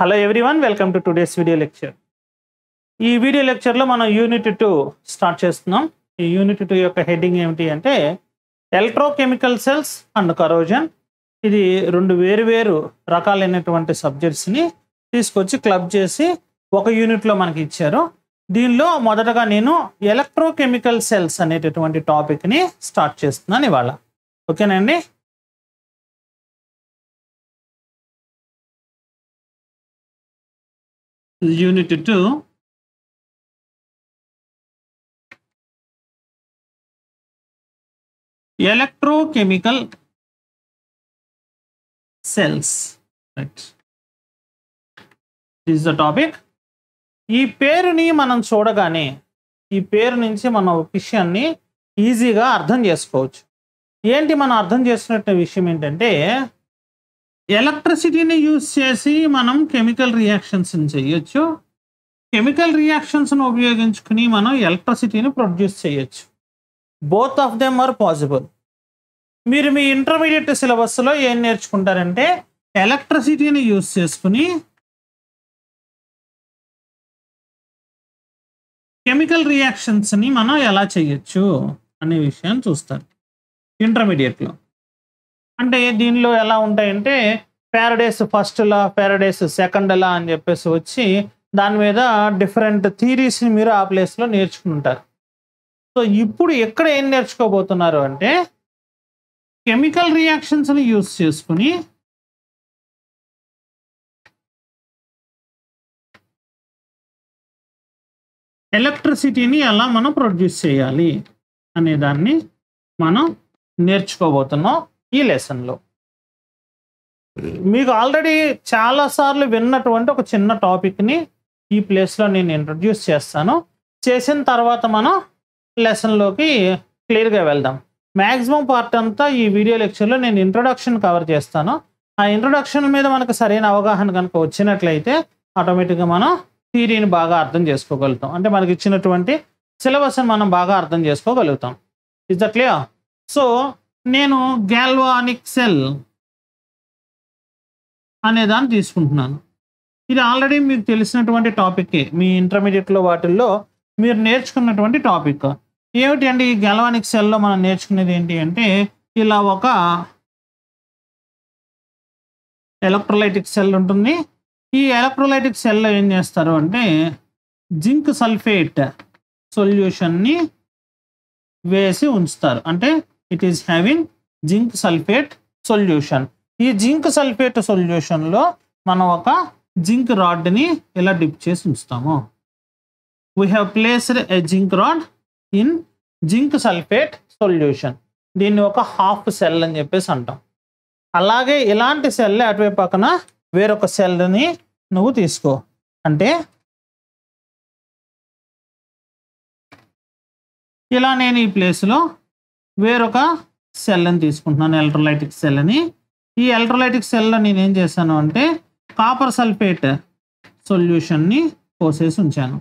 hello everyone welcome to today's video lecture ఈ video లెక్చర్లో మనం యూనిట్ టూ స్టార్ట్ చేస్తున్నాం ఈ యూనిట్ టూ యొక్క హెడ్డింగ్ ఏమిటి అంటే ఎలక్ట్రోకెమికల్ సెల్స్ అండ్ కరోజన్ ఇది రెండు వేరువేరు రకాలైనటువంటి సబ్జెక్ట్స్ని తీసుకొచ్చి క్లబ్ చేసి ఒక యూనిట్లో మనకి ఇచ్చారు దీనిలో మొదటగా నేను ఎలక్ట్రోకెమికల్ సెల్స్ అనేటటువంటి టాపిక్ని స్టార్ట్ చేస్తున్నాను ఇవాళ ఓకేనండి unit two electrochemical cells electrochemical the topic ఈ పేరుని మనం చూడగానే ఈ పేరు నుంచి మనం విషయాన్ని ఈజీగా అర్థం చేసుకోవచ్చు ఏంటి మనం అర్థం చేసుకున్న విషయం ఏంటంటే ఎలక్ట్రిసిటీని యూజ్ చేసి మనం కెమికల్ రియాక్షన్స్ని చేయొచ్చు కెమికల్ రియాక్షన్స్ను ఉపయోగించుకుని మనం ఎలక్ట్రిసిటీని ప్రొడ్యూస్ చేయొచ్చు both of them are possible మీరు మీ ఇంటర్మీడియట్ సిలబస్లో ఏం నేర్చుకుంటారంటే ఎలక్ట్రిసిటీని యూజ్ చేసుకుని కెమికల్ రియాక్షన్స్ని మనం ఎలా చేయొచ్చు అనే విషయాన్ని చూస్తారు ఇంటర్మీడియట్లో అంటే దీనిలో ఎలా ఉంటాయంటే Faraday's first law Faraday's second law అని చెప్పేసి వచ్చి దాని మీద డిఫరెంట్ థీరీస్ని మీరు ఆ ప్లేస్లో నేర్చుకుంటారు సో ఇప్పుడు ఎక్కడ ఏం నేర్చుకోబోతున్నారు అంటే కెమికల్ రియాక్షన్స్ని యూస్ చేసుకుని ఎలక్ట్రిసిటీని ఎలా మనం ప్రొడ్యూస్ చేయాలి అనే దాన్ని మనం నేర్చుకోబోతున్నాం ఈ లెసన్లో మీకు ఆల్రెడీ చాలాసార్లు విన్నటువంటి ఒక చిన్న టాపిక్ని ఈ ప్లేస్లో నేను ఇంట్రడ్యూస్ చేస్తాను చేసిన తర్వాత మనం లెసన్లోకి క్లియర్గా వెళ్దాం మ్యాక్సిమం పార్ట్ అంతా ఈ వీడియో లెక్చర్లో నేను ఇంట్రొడక్షన్ కవర్ చేస్తాను ఆ ఇంట్రొడక్షన్ మీద మనకు సరైన అవగాహన కనుక వచ్చినట్లయితే ఆటోమేటిక్గా మనం థీరీని బాగా అర్థం చేసుకోగలుగుతాం అంటే మనకి ఇచ్చినటువంటి సిలబస్ని మనం బాగా అర్థం చేసుకోగలుగుతాం ఇస్ ద క్లియర్ సో నేను గ్యాల్వానిక్ సెల్ అనే దాన్ని తీసుకుంటున్నాను ఇది ఆల్రెడీ మీకు తెలిసినటువంటి టాపిక్కే మీ ఇంటర్మీడియట్లో వాటిల్లో మీరు నేర్చుకున్నటువంటి టాపిక్ ఏమిటి అంటే ఈ గెలవానిక్ సెల్లో మనం నేర్చుకునేది ఏంటి అంటే ఇలా ఒక ఎలక్ట్రోలైటిక్ సెల్ ఉంటుంది ఈ ఎలక్ట్రోలైటిక్ సెల్లో ఏం చేస్తారు అంటే జింక్ సల్ఫేట్ సొల్యూషన్ని వేసి ఉంచుతారు అంటే it is having zinc sulphate solution ఈ జింక్ సల్ఫేట్ సొల్యూషన్లో మనం ఒక జింక్ రాడ్ని ఇలా డిప్ చేసి ఉంచుతాము we have placed a zinc rod in zinc sulphate solution దీన్ని ఒక హాఫ్ సెల్ అని చెప్పేసి అంటాం అలాగే ఇలాంటి సెల్ అటువైపు పక్కన వేరొక సెల్ని నువ్వు తీసుకో అంటే ఇలా నేను ఈ ప్లేస్లో వేరొక సెల్ని తీసుకుంటున్నాను ఎలక్ట్రోలైటిక్ అని ఈ ఎలక్ట్రోలైటిక్ సెల్లో నేను ఏం చేశాను అంటే కాపర్ సల్ఫేట్ సొల్యూషన్ని పోసేసి ఉంచాను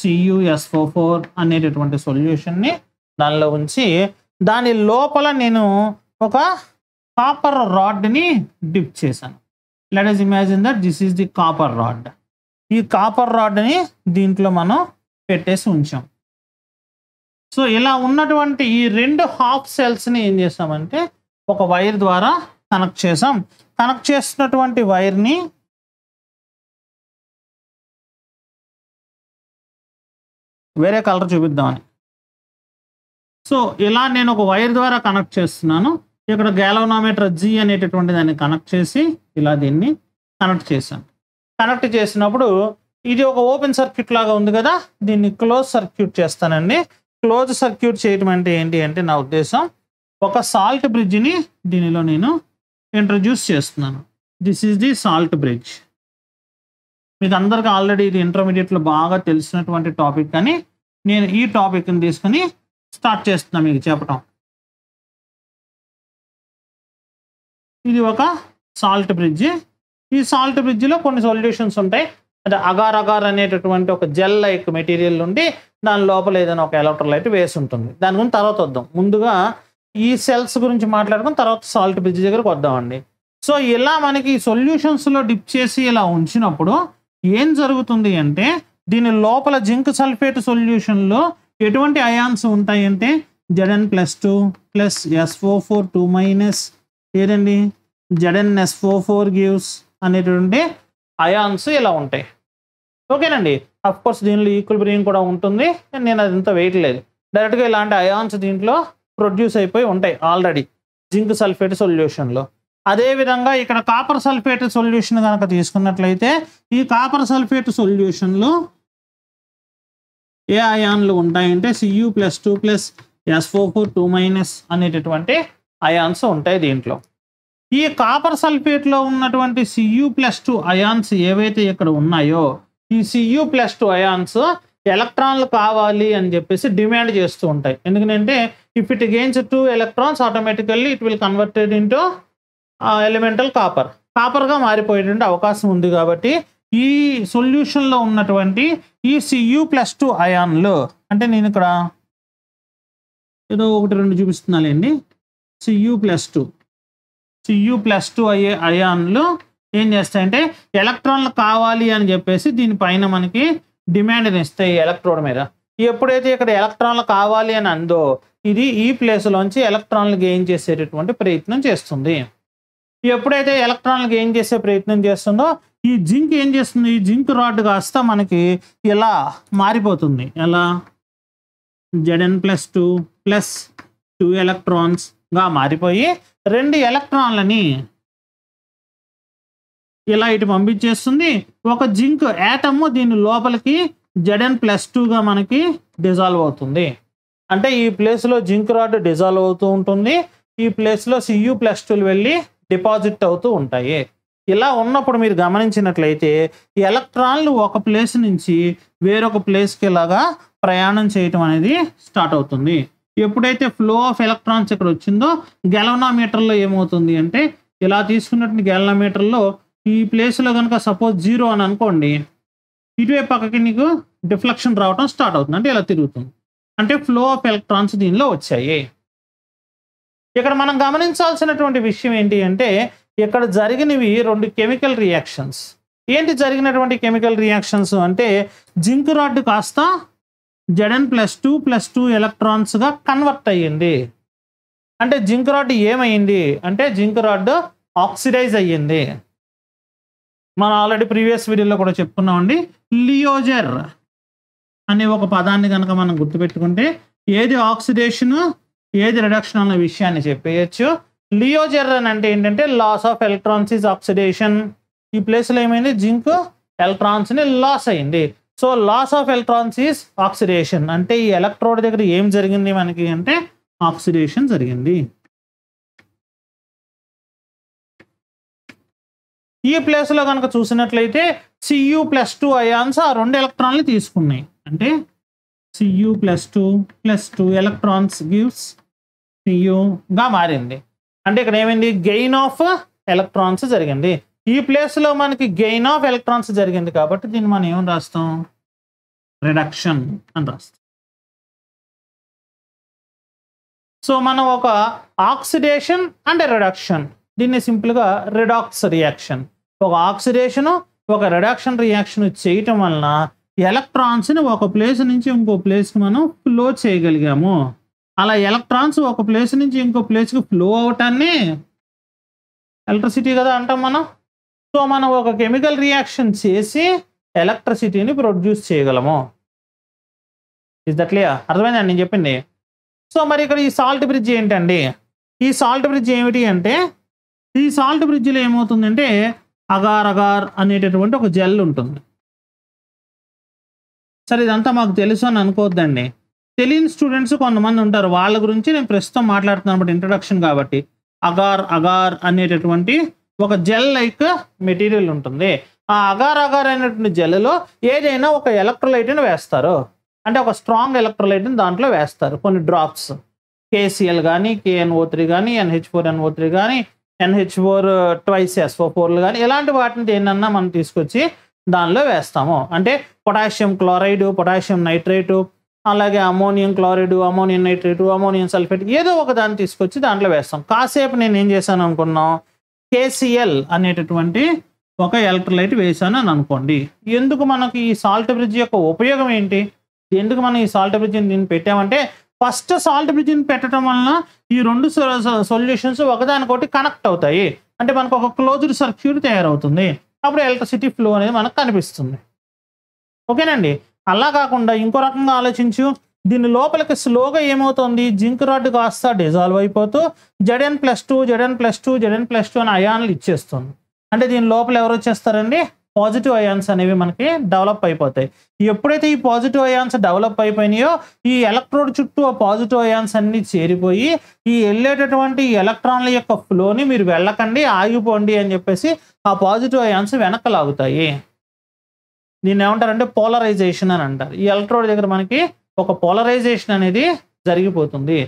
సియుఎస్ఓ ఫోర్ అనేటటువంటి సొల్యూషన్ని దానిలో ఉంచి దాని లోపల నేను ఒక కాపర్ రాడ్ని డిప్ చేశాను let is imagine that this is the copper rod ఈ కాపర్ రాడ్ని దీంట్లో మనం పెట్టేసి ఉంచాం సో ఇలా ఉన్నటువంటి ఈ రెండు హాఫ్ సెల్స్ని ఏం చేసామంటే ఒక వైర్ ద్వారా కనెక్ట్ చేసాం కనెక్ట్ చేసినటువంటి వైర్ని వేరే కలర్ చూపిద్దామని సో ఇలా నేను ఒక వైర్ ద్వారా కనెక్ట్ చేస్తున్నాను ఇక్కడ గ్యాలోనామీటర్ జీ అనేటటువంటి దాన్ని కనెక్ట్ చేసి ఇలా దీన్ని కనెక్ట్ చేశాను కనెక్ట్ చేసినప్పుడు ఇది ఒక ఓపెన్ సర్క్యూట్ లాగా ఉంది కదా దీన్ని క్లోజ్ సర్క్యూట్ చేస్తానండి క్లోజ్ సర్క్యూట్ చేయటం అంటే ఏంటి అంటే నా ఉద్దేశం ఒక సాల్ట్ బ్రిడ్జ్ని దీనిలో నేను ఇంట్రడ్యూస్ చేస్తున్నాను this is the salt bridge మీకు అందరికీ ఆల్రెడీ ఇది ఇంటర్మీడియట్లో బాగా తెలిసినటువంటి టాపిక్ అని నేను ఈ టాపిక్ని తీసుకుని స్టార్ట్ చేస్తున్నా మీకు చెప్పటం ఇది ఒక సాల్ట్ బ్రిడ్జ్ ఈ సాల్ట్ బ్రిడ్జ్లో కొన్ని సొల్యూషన్స్ ఉంటాయి అంటే అగార్ అగార్ అనేటటువంటి ఒక జెల్ లైక్ మెటీరియల్ నుండి దాని లోపల ఏదైనా ఒక ఎలక్ట్రోలైట్ వేసి ఉంటుంది దాని గురించి తర్వాత వద్దాం ముందుగా ఈ సెల్స్ గురించి మాట్లాడుకుని తర్వాత సాల్ట్ బ్రిడ్జ్ దగ్గరకు వద్దామండి సో ఇలా మనకి సొల్యూషన్స్లో డిప్ చేసి ఇలా ఉంచినప్పుడు ఏం జరుగుతుంది అంటే దీని లోపల జింక్ సల్ఫేట్ సొల్యూషన్లో ఎటువంటి అయాన్స్ ఉంటాయంటే Zn plus two plus SO four two minus ఏదండి ఎస్ ఎస్ఓ ఫోర్ గివ్స్ అనేటువంటి అయాన్స్ ఇలా ఉంటాయి ఓకేనండి అఫ్ కోర్స్ దీనిలో ఈక్విలిబ్రియం కూడా ఉంటుంది నేను అది వెయిట్ వేయట్లేదు డైరెక్ట్గా ఇలాంటి అయాన్స్ దీంట్లో ప్రొడ్యూస్ అయిపోయి ఉంటాయి ఆల్రెడీ జింక్ సల్ఫేట్ సొల్యూషన్లో అదేవిధంగా ఇక్కడ కాపర్ సల్ఫేట్ సొల్యూషన్ కనుక తీసుకున్నట్లయితే ఈ కాపర్ సల్ఫేట్ సొల్యూషన్లో ఏ అయాన్లు ఉంటాయంటే Cu plus two plus SO four two minus అనేటటువంటి అయాన్స్ ఉంటాయి దీంట్లో ఈ కాపర్ సల్ఫేట్లో ఉన్నటువంటి సియు ప్లస్ టూ అయాన్స్ ఏవైతే ఇక్కడ ఉన్నాయో ఈ సియు ప్లస్ టూ అయాన్స్ ఎలక్ట్రాన్లు కావాలి అని చెప్పేసి డిమాండ్ చేస్తూ ఉంటాయి ఎందుకంటే if it gains two electrons automatically it will converted into elemental copper కాపర్గా మారిపోయేటువంటి అవకాశం ఉంది కాబట్టి ఈ సొల్యూషన్లో ఉన్నటువంటి ఈ సియు ప్లస్ టూ అయాన్లు అంటే నేను ఇక్కడ ఏదో ఒకటి రెండు చూపిస్తున్నాలేండి Cu plus two Cu plus two అయ్యే అయాన్లు ఏం చేస్తాయంటే ఎలక్ట్రాన్లు కావాలి అని చెప్పేసి దీనిపైన మనకి డిమాండ్ని ఇస్తాయి ఎలక్ట్రోడ్ మీద ఎప్పుడైతే ఇక్కడ ఎలక్ట్రాన్లు కావాలి అని అందో ఇది ఈ ప్లేస్లోంచి ఎలక్ట్రాన్లు గెయిన్ చేసేటటువంటి ప్రయత్నం చేస్తుంది ఎప్పుడైతే ఎలక్ట్రాన్లు గెయిన్ చేసే ప్రయత్నం చేస్తుందో ఈ జింక్ ఏం చేస్తుంది ఈ జింక్ రాడ్ కాస్త మనకి ఇలా మారిపోతుంది ఎలా Zn plus two plus two ఎలక్ట్రాన్స్గా మారిపోయి రెండు ఎలక్ట్రాన్లని ఇలా ఇటు పంపించేస్తుంది ఒక జింక్ యాటమ్ దీని లోపలికి జడన్ ప్లస్ టూగా మనకి డిజాల్వ్ అవుతుంది అంటే ఈ ప్లేస్లో జింక్ రాడ్ డిజాల్వ్ అవుతూ ఉంటుంది ఈ ప్లేస్లో సియు ప్లస్ టూలు వెళ్ళి డిపాజిట్ అవుతూ ఉంటాయి ఇలా ఉన్నప్పుడు మీరు గమనించినట్లయితే ఈ ఎలక్ట్రాన్లు ఒక ప్లేస్ నుంచి వేరొక ప్లేస్కి ఇలాగా ప్రయాణం చేయటం అనేది స్టార్ట్ అవుతుంది ఎప్పుడైతే ఫ్లో ఆఫ్ ఎలక్ట్రాన్స్ ఇక్కడ వచ్చిందో గెలవనామీటర్లో ఏమవుతుంది అంటే ఇలా తీసుకున్నటువంటి గెలనామీటర్లో ఈ ప్లేస్లో కనుక సపోజ్ జీరో అని అనుకోండి ఇటువైపు పక్కకి నీకు డిఫ్లెక్షన్ రావటం స్టార్ట్ అవుతుంది అంటే ఇలా తిరుగుతుంది అంటే ఫ్లో ఆఫ్ ఎలక్ట్రాన్స్ దీనిలో వచ్చాయి ఇక్కడ మనం గమనించాల్సినటువంటి విషయం ఏంటి అంటే ఇక్కడ జరిగినవి రెండు కెమికల్ రియాక్షన్స్ ఏంటి జరిగినటువంటి కెమికల్ రియాక్షన్స్ అంటే జింక్ రాడ్ కాస్త Zn plus two plus two ఎలక్ట్రాన్స్గా కన్వర్ట్ అయ్యింది అంటే జింక్ రాడ్ ఏమైంది అంటే జింక్ రాడ్ ఆక్సిడైజ్ అయ్యింది మనం ఆల్రెడీ ప్రీవియస్ వీడియోలో కూడా చెప్పుకున్నామండి లియోజర్ అనే ఒక పదాన్ని కనుక మనం గుర్తుపెట్టుకుంటే ఏది ఆక్సిడేషన్ ఏది రిడక్షన్ అన్న విషయాన్ని చెప్పేయచ్చు లియోజర్ అని అంటే ఏంటంటే loss of electrons is oxidation ఈ ప్లేస్లో ఏమైంది జింక్ ఎలక్ట్రాన్స్ని లాస్ అయింది so loss of electrons is oxidation అంటే ఈ ఎలక్ట్రోడ్ దగ్గర ఏం జరిగింది మనకి అంటే ఆక్సిడేషన్ జరిగింది ఈ ప్లేస్లో కనుక చూసినట్లయితే సియు ప్లస్ టూ అయాన్స్ ఆ రెండు ఎలక్ట్రాన్లు తీసుకున్నాయి అంటే Cu plus two plus two electrons gives సియుగా మారింది అంటే ఇక్కడ ఏమైంది గెయిన్ ఆఫ్ ఎలక్ట్రాన్స్ జరిగింది ఈ ప్లేస్లో మనకి గెయిన్ ఆఫ్ ఎలక్ట్రాన్స్ జరిగింది కాబట్టి దీన్ని మనం ఏం రాస్తాం రిడక్షన్ అని రాస్తాం సో మనం ఒక ఆక్సిడేషన్ అండ్ రిడక్షన్ దీన్ని సింపుల్గా రిడాక్స్ రియాక్షన్ ఒక ఆక్సిడేషను ఒక రిడక్షన్ రియాక్షన్ చేయటం వలన ఎలక్ట్రాన్స్ని ఒక ప్లేస్ నుంచి ఇంకో ప్లేస్కి మనం ఫ్లో చేయగలిగాము అలా ఎలక్ట్రాన్స్ ఒక ప్లేస్ నుంచి ఇంకో ప్లేస్కి ఫ్లో అవటాన్ని ఎలక్ట్రిసిటీ కదా అంటాం మనం సో మనం ఒక కెమికల్ రియాక్షన్ చేసి ఎలక్ట్రిసిటీని ప్రొడ్యూస్ చేయగలము ఇది అట్లే అర్థమైందండి నేను చెప్పింది సో మరి ఇక్కడ ఈ సాల్ట్ బ్రిడ్జ్ ఏంటండి ఈ సాల్ట్ బ్రిడ్జ్ ఏమిటి అంటే ఈ సాల్ట్ బ్రిడ్జ్లో ఏమవుతుందంటే అగార్ అగార్ అనేటటువంటి ఒక జెల్ ఉంటుంది సరే ఇదంతా మాకు తెలుసు అని అనుకోవద్దండి తెలియని స్టూడెంట్స్ కొంతమంది ఉంటారు వాళ్ళ గురించి నేను ప్రస్తుతం మాట్లాడుతున్నాను బట్ ఇంట్రడక్షన్ కాబట్టి అగార్ అగార్ అనేటటువంటి ఒక జెల్ లైక్ మెటీరియల్ ఉంటుంది ఆ అగార్ అగార్ అనేటువంటి జెల్లో ఏదైనా ఒక ఎలక్ట్రోలైట్ని వేస్తారు అంటే ఒక స్ట్రాంగ్ ఎలక్ట్రోలైట్ని దాంట్లో వేస్తారు కొన్ని డ్రాప్స్ కేసీఎల్ కానీ కేఎన్ఓ త్రీ కానీ ఎన్హెచ్ ఫోర్ ఎన్ఓ త్రీ కానీ ఎన్హెచ్ఓర్ ట్వైస్ ఎస్ఓ ఫోర్లు కానీ ఇలాంటి వాటిని ఏంటన్నా మనం తీసుకొచ్చి దానిలో వేస్తాము అంటే పొటాషియం క్లోరైడ్ పొటాషియం నైట్రేటు అలాగే ammonium chloride ammonium nitrate ammonium sulphate ఏదో ఒక దాన్ని తీసుకొచ్చి దాంట్లో వేస్తాం కాసేపు నేను ఏం చేశాను అనుకున్నాం కేసీఎల్ అనేటటువంటి ఒక ఎలక్ట్రోలైట్ వేశాను అని అనుకోండి ఎందుకు మనకి ఈ సాల్ట్ బ్రిడ్జ్ యొక్క ఉపయోగం ఏంటి ఎందుకు మనం ఈ సాల్ట్ బ్రిడ్జ్ని దీన్ని పెట్టామంటే ఫస్ట్ సాల్ట్ బ్రిడ్జ్ని పెట్టడం వలన ఈ రెండు సొల్యూషన్స్ ఒకదానికొకటి కనెక్ట్ అవుతాయి అంటే మనకు ఒక క్లోజ్డ్ సర్క్యూట్ తయారవుతుంది అప్పుడు ఎలక్ట్రిసిటీ ఫ్లో అనేది మనకు కనిపిస్తుంది ఓకేనండి అలా కాకుండా ఇంకో రకంగా ఆలోచించు దీని లోపలికి స్లోగా ఏమవుతుంది జింక్ రాడ్ కాస్త డిజాల్వ్ అయిపోతూ Zn plus two Zn plus two Zn plus two అని అయాన్లు ఇచ్చేస్తుంది అంటే దీని లోపల ఎవరు వచ్చేస్తారండి పాజిటివ్ అయాన్స్ అనేవి మనకి డెవలప్ అయిపోతాయి ఎప్పుడైతే ఈ పాజిటివ్ అయాన్స్ డెవలప్ అయిపోయినాయో ఈ ఎలక్ట్రోడ్ చుట్టూ ఆ పాజిటివ్ అయాన్స్ అన్ని చేరిపోయి ఈ వెళ్ళేటటువంటి ఎలక్ట్రాన్ల యొక్క ఫ్లోని మీరు వెళ్ళకండి ఆగిపోండి అని చెప్పేసి ఆ పాజిటివ్ అయాన్స్ వెనక్కి లాగుతాయి దీన్ని ఏమంటారంటే పోలరైజేషన్ అని అంటారు ఈ ఎలక్ట్రోడ్ దగ్గర మనకి ఒక పోలరైజేషన్ అనేది జరిగిపోతుంది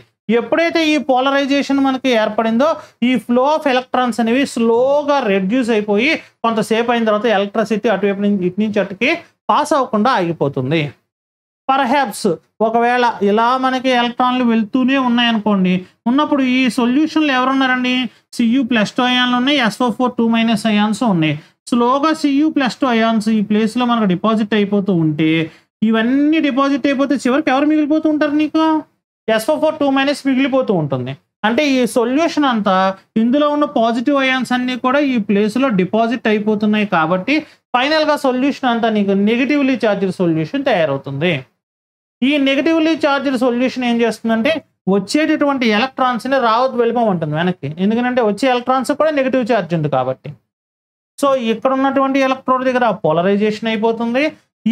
ఎప్పుడైతే ఈ పోలరైజేషన్ మనకి ఏర్పడిందో ఈ ఫ్లో ఆఫ్ ఎలక్ట్రాన్స్ అనేవి స్లోగా రెడ్యూస్ అయిపోయి కొంతసేపు అయిన తర్వాత ఎలక్ట్రిసిటీ అటువైపు నుంచి ఇటు నుంచి అటుకి పాస్ అవ్వకుండా ఆగిపోతుంది పర్హాప్స్ ఒకవేళ ఇలా మనకి ఎలక్ట్రాన్లు వెళ్తూనే ఉన్నాయనుకోండి ఉన్నప్పుడు ఈ సొల్యూషన్లు ఎవరున్నారండి సియు ప్లస్ టూ అయాన్లు ఉన్నాయి SO four two minus ions ఉన్నాయి స్లోగా సియు ప్లస్ టూ అయాన్స్ ఈ ప్లేస్లో మనకు డిపాజిట్ అయిపోతూ ఉంటే ఇవన్నీ డిపాజిట్ అయిపోతే చివరికి ఎవరు మిగిలిపోతూ ఉంటారు నీకు ఎస్ఓ ఫోర్ టూ మైనస్ మిగిలిపోతూ ఉంటుంది అంటే ఈ సొల్యూషన్ అంతా ఇందులో ఉన్న పాజిటివ్ అయాన్స్ అన్నీ కూడా ఈ ప్లేస్లో డిపాజిట్ అయిపోతున్నాయి కాబట్టి ఫైనల్గా సొల్యూషన్ అంతా నీకు నెగిటివ్లీ ఛార్జ్డ్ సొల్యూషన్ తయారవుతుంది ఈ నెగిటివ్లీ ఛార్జ్డ్ సొల్యూషన్ ఏం చేస్తుందంటే వచ్చేటటువంటి ఎలక్ట్రాన్స్ని రావద్దు వెళ్ళిపోమంటుంది వెనక్కి ఎందుకంటే వచ్చే ఎలక్ట్రాన్స్ కూడా నెగిటివ్ ఛార్జ్ ఉంది కాబట్టి సో ఇక్కడ ఉన్నటువంటి ఎలక్ట్రోడ్ దగ్గర పోలరైజేషన్ అయిపోతుంది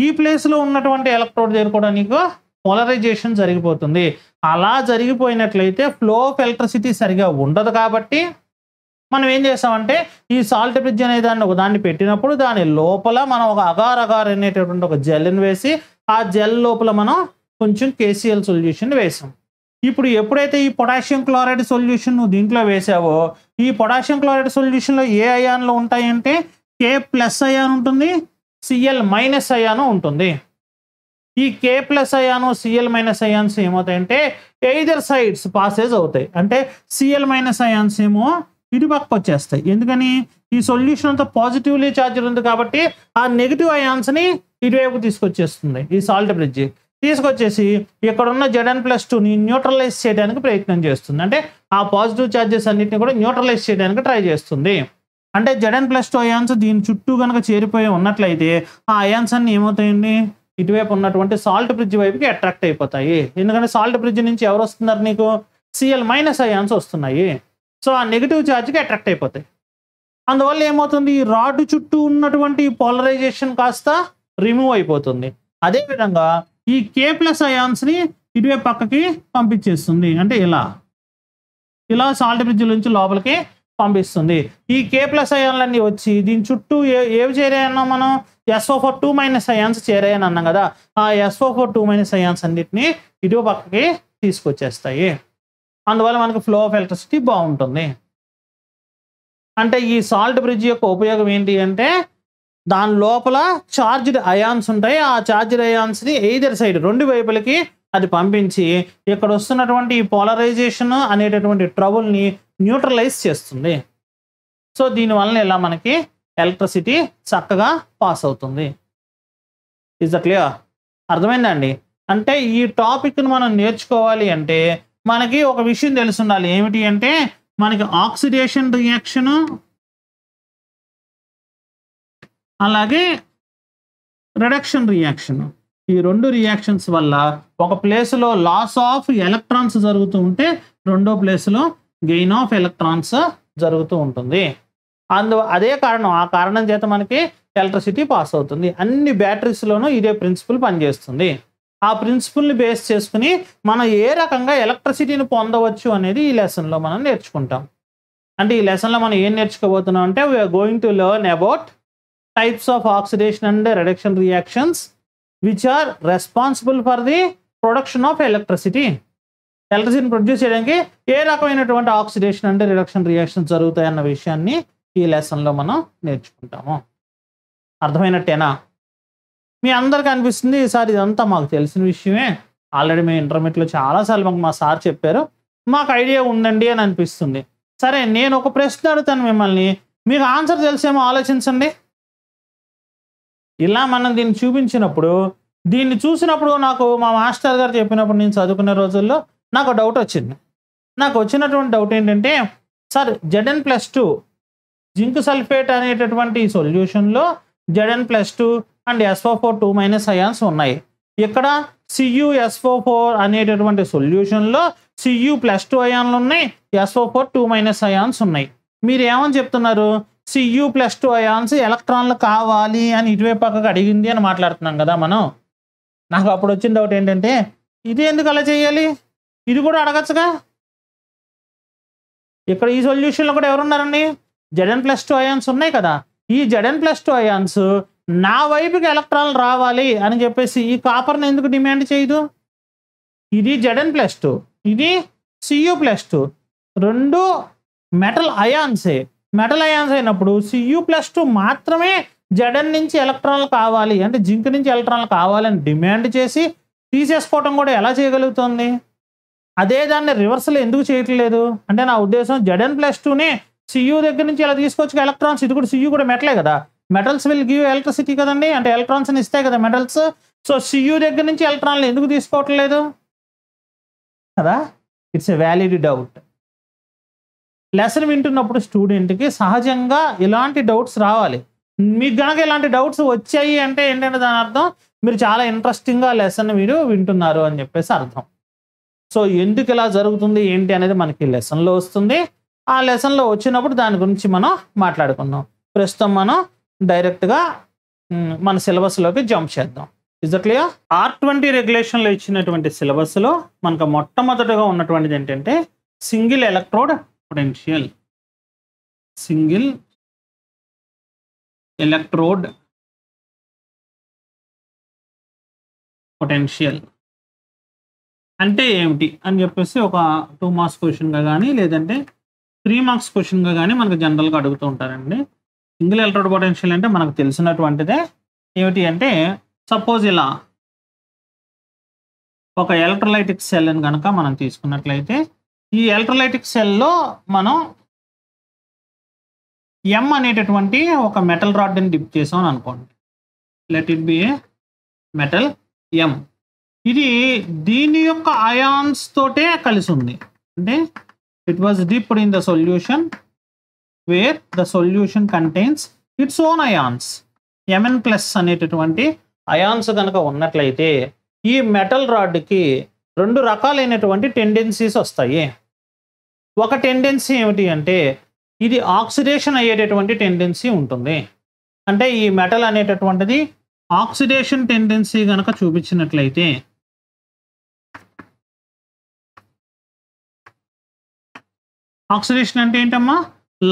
ఈ ప్లేస్లో ఉన్నటువంటి ఎలక్ట్రోడ్ దగ్గర కూడా నీకు పోలరైజేషన్ జరిగిపోతుంది అలా జరిగిపోయినట్లయితే ఫ్లో ఆఫ్ ఎలక్ట్రిసిటీ సరిగా ఉండదు కాబట్టి మనం ఏం చేస్తామంటే ఈ సాల్ట్ బ్రిడ్జ్ అనే దాన్ని ఒక దాన్ని పెట్టినప్పుడు దాని లోపల మనం ఒక అగార్ అగార్ అనేటటువంటి ఒక జెల్ని వేసి ఆ జెల్ లోపల మనం కొంచెం కేసీఎల్ సొల్యూషన్ వేసాం ఇప్పుడు ఎప్పుడైతే ఈ పొటాషియం క్లోరైడ్ సొల్యూషన్ నువ్వు దీంట్లో వేసావో ఈ పొటాషియం క్లోరైడ్ సొల్యూషన్లో ఏ అయాన్లు ఉంటాయంటే కే ప్లస్ అయాన్ ఉంటుంది సిఎల్ మైనస్ అయాను ఉంటుంది ఈ K plus ion Cl minus ions ఏమవుతాయంటే ఎయిదర్ సైడ్స్ పాసేజ్ అవుతాయి అంటే సిఎల్ మైనస్ అయాన్స్ ఏమో ఇటుపక్క వచ్చేస్తాయి ఎందుకని ఈ సొల్యూషన్ అంతా పాజిటివ్లీ ఛార్జర్ ఉంది కాబట్టి ఆ నెగిటివ్ అయాన్స్ని ఇటువైపు తీసుకొచ్చేస్తుంది ఈ సాల్ట్ బ్రిడ్జ్ తీసుకొచ్చేసి ఇక్కడున్న అన్ ప్లస్ టూని న్యూట్రలైజ్ చేయడానికి ప్రయత్నం చేస్తుంది అంటే ఆ పాజిటివ్ ఛార్జెస్ అన్నింటిని కూడా న్యూట్రలైజ్ చేయడానికి ట్రై చేస్తుంది అంటే అన్ ప్లస్ టూ అయాన్స్ దీని చుట్టూ కనుక చేరిపోయి ఉన్నట్లయితే ఆ అయాన్స్ అన్ని ఏమవుతాయండి ఇటువైపు ఉన్నటువంటి సాల్ట్ బ్రిడ్జ్ వైపుకి అట్రాక్ట్ అయిపోతాయి ఎందుకంటే సాల్ట్ బ్రిడ్జ్ నుంచి ఎవరు వస్తున్నారు నీకు సిఎల్ మైనస్ అయాన్స్ వస్తున్నాయి సో ఆ నెగిటివ్ ఛార్జ్కి అట్రాక్ట్ అయిపోతాయి అందువల్ల ఏమవుతుంది రాడ్ చుట్టూ ఉన్నటువంటి పోలరైజేషన్ కాస్త రిమూవ్ అయిపోతుంది అదేవిధంగా ఈ కే ప్లస్ అయాన్స్ని ఇటువైపు పక్కకి పంపించేస్తుంది అంటే ఇలా ఇలా సాల్ట్ బ్రిడ్జ్ నుంచి లోపలికి పంపిస్తుంది ఈ కే ప్లస్ అయాన్లన్నీ వచ్చి దీని చుట్టూ ఏ ఏవి చేరాయన్నాం మనం SO four two minus ions చేరాయని అన్నాం కదా ఆ SO four two minus ions అన్నిటిని ఇటు పక్కకి తీసుకొచ్చేస్తాయి అందువల్ల మనకు ఫ్లో ఆఫ్ ఎలక్ట్రిసిటీ బాగుంటుంది అంటే ఈ సాల్ట్ బ్రిడ్జ్ యొక్క ఉపయోగం ఏంటి అంటే దాని లోపల ఛార్జ్డ్ అయాన్స్ ఉంటాయి ఆ ఛార్జ్డ్ అయాన్స్ని ఎయిదర్ సైడ్ రెండు వైపులకి అది పంపించి ఇక్కడ వస్తున్నటువంటి ఈ పోలరైజేషన్ అనేటటువంటి ట్రబుల్ని న్యూట్రలైజ్ చేస్తుంది సో దీనివలన ఇలా మనకి ఎలక్ట్రిసిటీ చక్కగా పాస్ అవుతుంది ఇస్ ద క్లియర్ అర్థమైందండి అంటే ఈ టాపిక్ను మనం నేర్చుకోవాలి అంటే మనకి ఒక విషయం తెలిసి ఉండాలి ఏమిటి అంటే మనకి ఆక్సిడేషన్ రియాక్షను అలాగే రిడక్షన్ రియాక్షన్ ఈ రెండు రియాక్షన్స్ వల్ల ఒక ప్లేస్లో లాస్ ఆఫ్ ఎలక్ట్రాన్స్ జరుగుతూ ఉంటే రెండో ప్లేస్లో గెయిన్ ఆఫ్ ఎలక్ట్రాన్స్ జరుగుతూ ఉంటుంది అందు అదే కారణం ఆ కారణం చేత మనకి ఎలక్ట్రిసిటీ పాస్ అవుతుంది అన్ని బ్యాటరీస్లోనూ ఇదే ప్రిన్సిపల్ పనిచేస్తుంది ఆ ప్రిన్సిపల్ని బేస్ చేసుకుని మనం ఏ రకంగా ఎలక్ట్రిసిటీని పొందవచ్చు అనేది ఈ లెసన్లో మనం నేర్చుకుంటాం అంటే ఈ లెసన్లో మనం ఏం నేర్చుకోబోతున్నాం అంటే we're going to learn about types of oxidation and reduction reactions which are responsible for the production of electricity ఎలక్ట్రిసిటీని ప్రొడ్యూస్ చేయడానికి ఏ రకమైనటువంటి ఆక్సిడేషన్ అంటే రిడక్షన్ రియాక్షన్ జరుగుతాయన్న విషయాన్ని ఈ లెసన్లో మనం నేర్చుకుంటాము అర్థమైనట్టేనా మీ అందరికీ అనిపిస్తుంది సార్ ఇదంతా మాకు తెలిసిన విషయమే ఆల్రెడీ మేము ఇంటర్మీడియట్లో చాలాసార్లు మాకు మా సార్ చెప్పారు మాకు ఐడియా ఉండండి అని అనిపిస్తుంది సరే నేను ఒక ప్రశ్న అడుగుతాను మిమ్మల్ని మీకు ఆన్సర్ తెలిసేమో ఆలోచించండి ఇలా మనం దీన్ని చూపించినప్పుడు దీన్ని చూసినప్పుడు నాకు మా మాస్టర్ గారు చెప్పినప్పుడు నేను చదువుకునే రోజుల్లో నాకు డౌట్ వచ్చింది నాకు వచ్చినటువంటి డౌట్ ఏంటంటే sir Zn plus two zinc sulphate అనేటటువంటి సొల్యూషన్లో Zn plus two and SO four two minus ions ఉన్నాయి ఇక్కడ సియుఎస్ఓ ఫోర్ అనేటటువంటి సొల్యూషన్లో సియు ప్లస్ టూ అయాన్లు ఉన్నాయి SO four two minus ions ఉన్నాయి మీరు ఏమని చెప్తున్నారు సియు ప్లస్ టూ అయాన్స్ ఎలక్ట్రాన్లు కావాలి అని ఇటువైపు పక్కకు అడిగింది అని మాట్లాడుతున్నాం కదా మనం నాకు అప్పుడు వచ్చిన డౌట్ ఏంటంటే ఇది ఎందుకు అలా చేయాలి ఇది కూడా అడగచ్చుగా ఇక్కడ ఈ సొల్యూషన్లో కూడా ఎవరున్నారండి జడన్ ప్లస్ టూ అయాన్స్ ఉన్నాయి కదా ఈ జడన్ ప్లస్ టూ అయాన్స్ నా వైపుకి ఎలక్ట్రాన్ రావాలి అని చెప్పేసి ఈ కాపర్ని ఎందుకు డిమాండ్ చేయదు ఇది జడన్ ప్లస్ టూ ఇది సియు ప్లస్ టూ రెండు మెటల్ అయాన్సే మెటల్ అయాన్స్ అయినప్పుడు సియు ప్లస్ టూ మాత్రమే జడన్ నుంచి ఎలక్ట్రాన్లు కావాలి అంటే జింక్ నుంచి ఎలక్ట్రాన్లు కావాలని డిమాండ్ చేసి తీసేసుకోవటం కూడా ఎలా చేయగలుగుతుంది అదే దాన్ని రివర్సల్ ఎందుకు చేయట్లేదు అంటే నా ఉద్దేశం జడెన్ ప్లస్ టూని సియూ దగ్గర నుంచి ఇలా తీసుకోవచ్చు ఎలక్ట్రాన్స్ ఇది కూడా సియూ కూడా మెటలే కదా మెటల్స్ విల్ గివ్ ఎలక్ట్రిసిటీ కదండి అంటే అని ఇస్తాయి కదా మెటల్స్ సో సియూ దగ్గర నుంచి ఎలక్ట్రాన్లు ఎందుకు తీసుకోవట్లేదు కదా it's a valid doubt lesson వింటున్నప్పుడు స్టూడెంట్కి సహజంగా ఇలాంటి డౌట్స్ రావాలి మీకు కనుక ఇలాంటి డౌట్స్ వచ్చాయి అంటే ఏంటంటే దాని అర్థం మీరు చాలా ఇంట్రెస్టింగ్గా లెసన్ మీరు వింటున్నారు అని చెప్పేసి అర్థం సో ఎందుకు ఇలా జరుగుతుంది ఏంటి అనేది మనకి లెసన్లో వస్తుంది ఆ లెసన్లో వచ్చినప్పుడు దాని గురించి మనం మాట్లాడుకుందాం ప్రస్తుతం మనం డైరెక్ట్గా మన సిలబస్లోకి జంప్ చేద్దాం ఇజ్ క్లియర్ ఆర్ ట్వంటీ రెగ్యులేషన్లో ఇచ్చినటువంటి సిలబస్లో మనకు మొట్టమొదటిగా ఉన్నటువంటిది ఏంటంటే single electrode potential single electrode potential అంటే ఏమిటి అని చెప్పేసి ఒక టూ మార్క్స్ క్వశ్చన్గా కానీ లేదంటే త్రీ మార్క్స్ క్వశ్చన్గా కానీ మనకు జనరల్గా అడుగుతూ ఉంటారండి సింగిల్ ఎలక్ట్రోడ్ పొటెన్షియల్ అంటే మనకు తెలిసినటువంటిదే ఏమిటి అంటే సపోజ్ ఇలా ఒక ఎలక్ట్రోలైటిక్ సెల్ని కనుక మనం తీసుకున్నట్లయితే ఈ ఎలక్ట్రోలైటిక్ సెల్లో మనం ఎం అనేటటువంటి ఒక మెటల్ రాడ్ని డిప్ చేసామని అనుకోండి let it be a metal M ఇది దీని యొక్క అయాన్స్ తోటే కలిసి ఉంది అంటే it was dipped in the solution where the solution contains its own ions MN plus అనేటటువంటి అయాన్స్ కనుక ఉన్నట్లయితే ఈ మెటల్ రాడ్కి రెండు రకాలైనటువంటి టెండెన్సీస్ వస్తాయి ఒక టెండెన్సీ ఏమిటి అంటే ఇది ఆక్సిడేషన్ అయ్యేటటువంటి టెండెన్సీ ఉంటుంది అంటే ఈ మెటల్ అనేటటువంటిది ఆక్సిడేషన్ టెండెన్సీ కనుక చూపించినట్లయితే ఆక్సిడేషన్ అంటే ఏంటమ్మా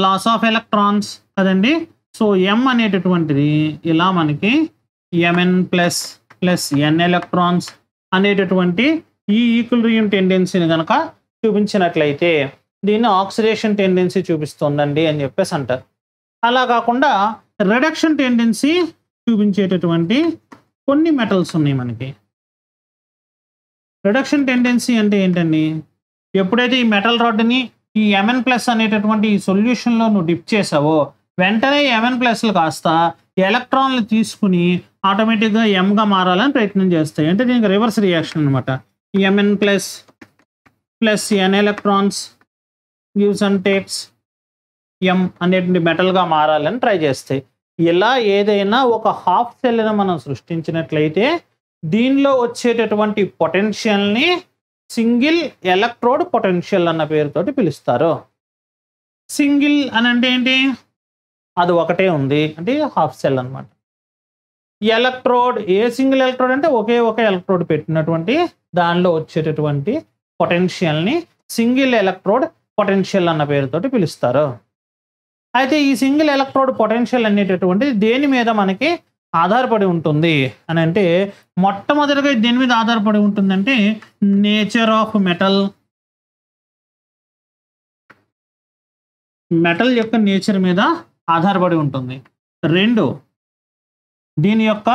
లాస్ ఆఫ్ ఎలక్ట్రాన్స్ కదండి సో ఎం అనేటటువంటిది ఇలా మనకి MN plus plus N electrons అనేటటువంటి ఈ ఈక్వలియం టెండెన్సీని కనుక చూపించినట్లయితే దీన్ని ఆక్సిడేషన్ టెండెన్సీ చూపిస్తుందండి అని చెప్పేసి అంటారు అలా కాకుండా రిడక్షన్ టెండెన్సీ చూపించేటటువంటి కొన్ని మెటల్స్ ఉన్నాయి మనకి రిడక్షన్ టెండెన్సీ అంటే ఏంటండి ఎప్పుడైతే ఈ మెటల్ రాడ్ని ఈ ఎంఎన్ ప్లస్ అనేటటువంటి ఈ సొల్యూషన్లో నువ్వు డిప్ చేసావో వెంటనే ఎంఎన్ ప్లస్లు కాస్త ఎలక్ట్రాన్లు తీసుకుని ఆటోమేటిక్గా ఎంగా మారాలని ప్రయత్నం చేస్తాయి అంటే దీనికి రివర్స్ రియాక్షన్ అనమాట MN plus plus N electrons gives and takes M అనేటువంటి మెటల్గా మారాలని ట్రై చేస్తాయి ఇలా ఏదైనా ఒక హాఫ్ సెల్ను మనం సృష్టించినట్లయితే దీనిలో వచ్చేటటువంటి పొటెన్షియల్ని సింగిల్ ఎలక్ట్రోడ్ పొటెన్షియల్ అన్న పేరుతోటి పిలుస్తారు సింగిల్ అని అంటే ఏంటి అది ఒకటే ఉంది అంటే హాఫ్ సెల్ అనమాట ఎలక్ట్రోడ్ ఏ సింగిల్ ఎలక్ట్రోడ్ అంటే ఒకే ఒక ఎలక్ట్రోడ్ పెట్టినటువంటి దానిలో వచ్చేటటువంటి పొటెన్షియల్ని సింగిల్ ఎలక్ట్రోడ్ పొటెన్షియల్ అన్న పేరుతోటి పిలుస్తారు అయితే ఈ సింగిల్ ఎలక్ట్రోడ్ పొటెన్షియల్ అనేటటువంటిది దేని మీద మనకి ఆధారపడి ఉంటుంది అని అంటే మొట్టమొదటిగా దేని మీద ఆధారపడి ఉంటుందంటే నేచర్ ఆఫ్ మెటల్ మెటల్ యొక్క నేచర్ మీద ఆధారపడి ఉంటుంది రెండు దీని యొక్క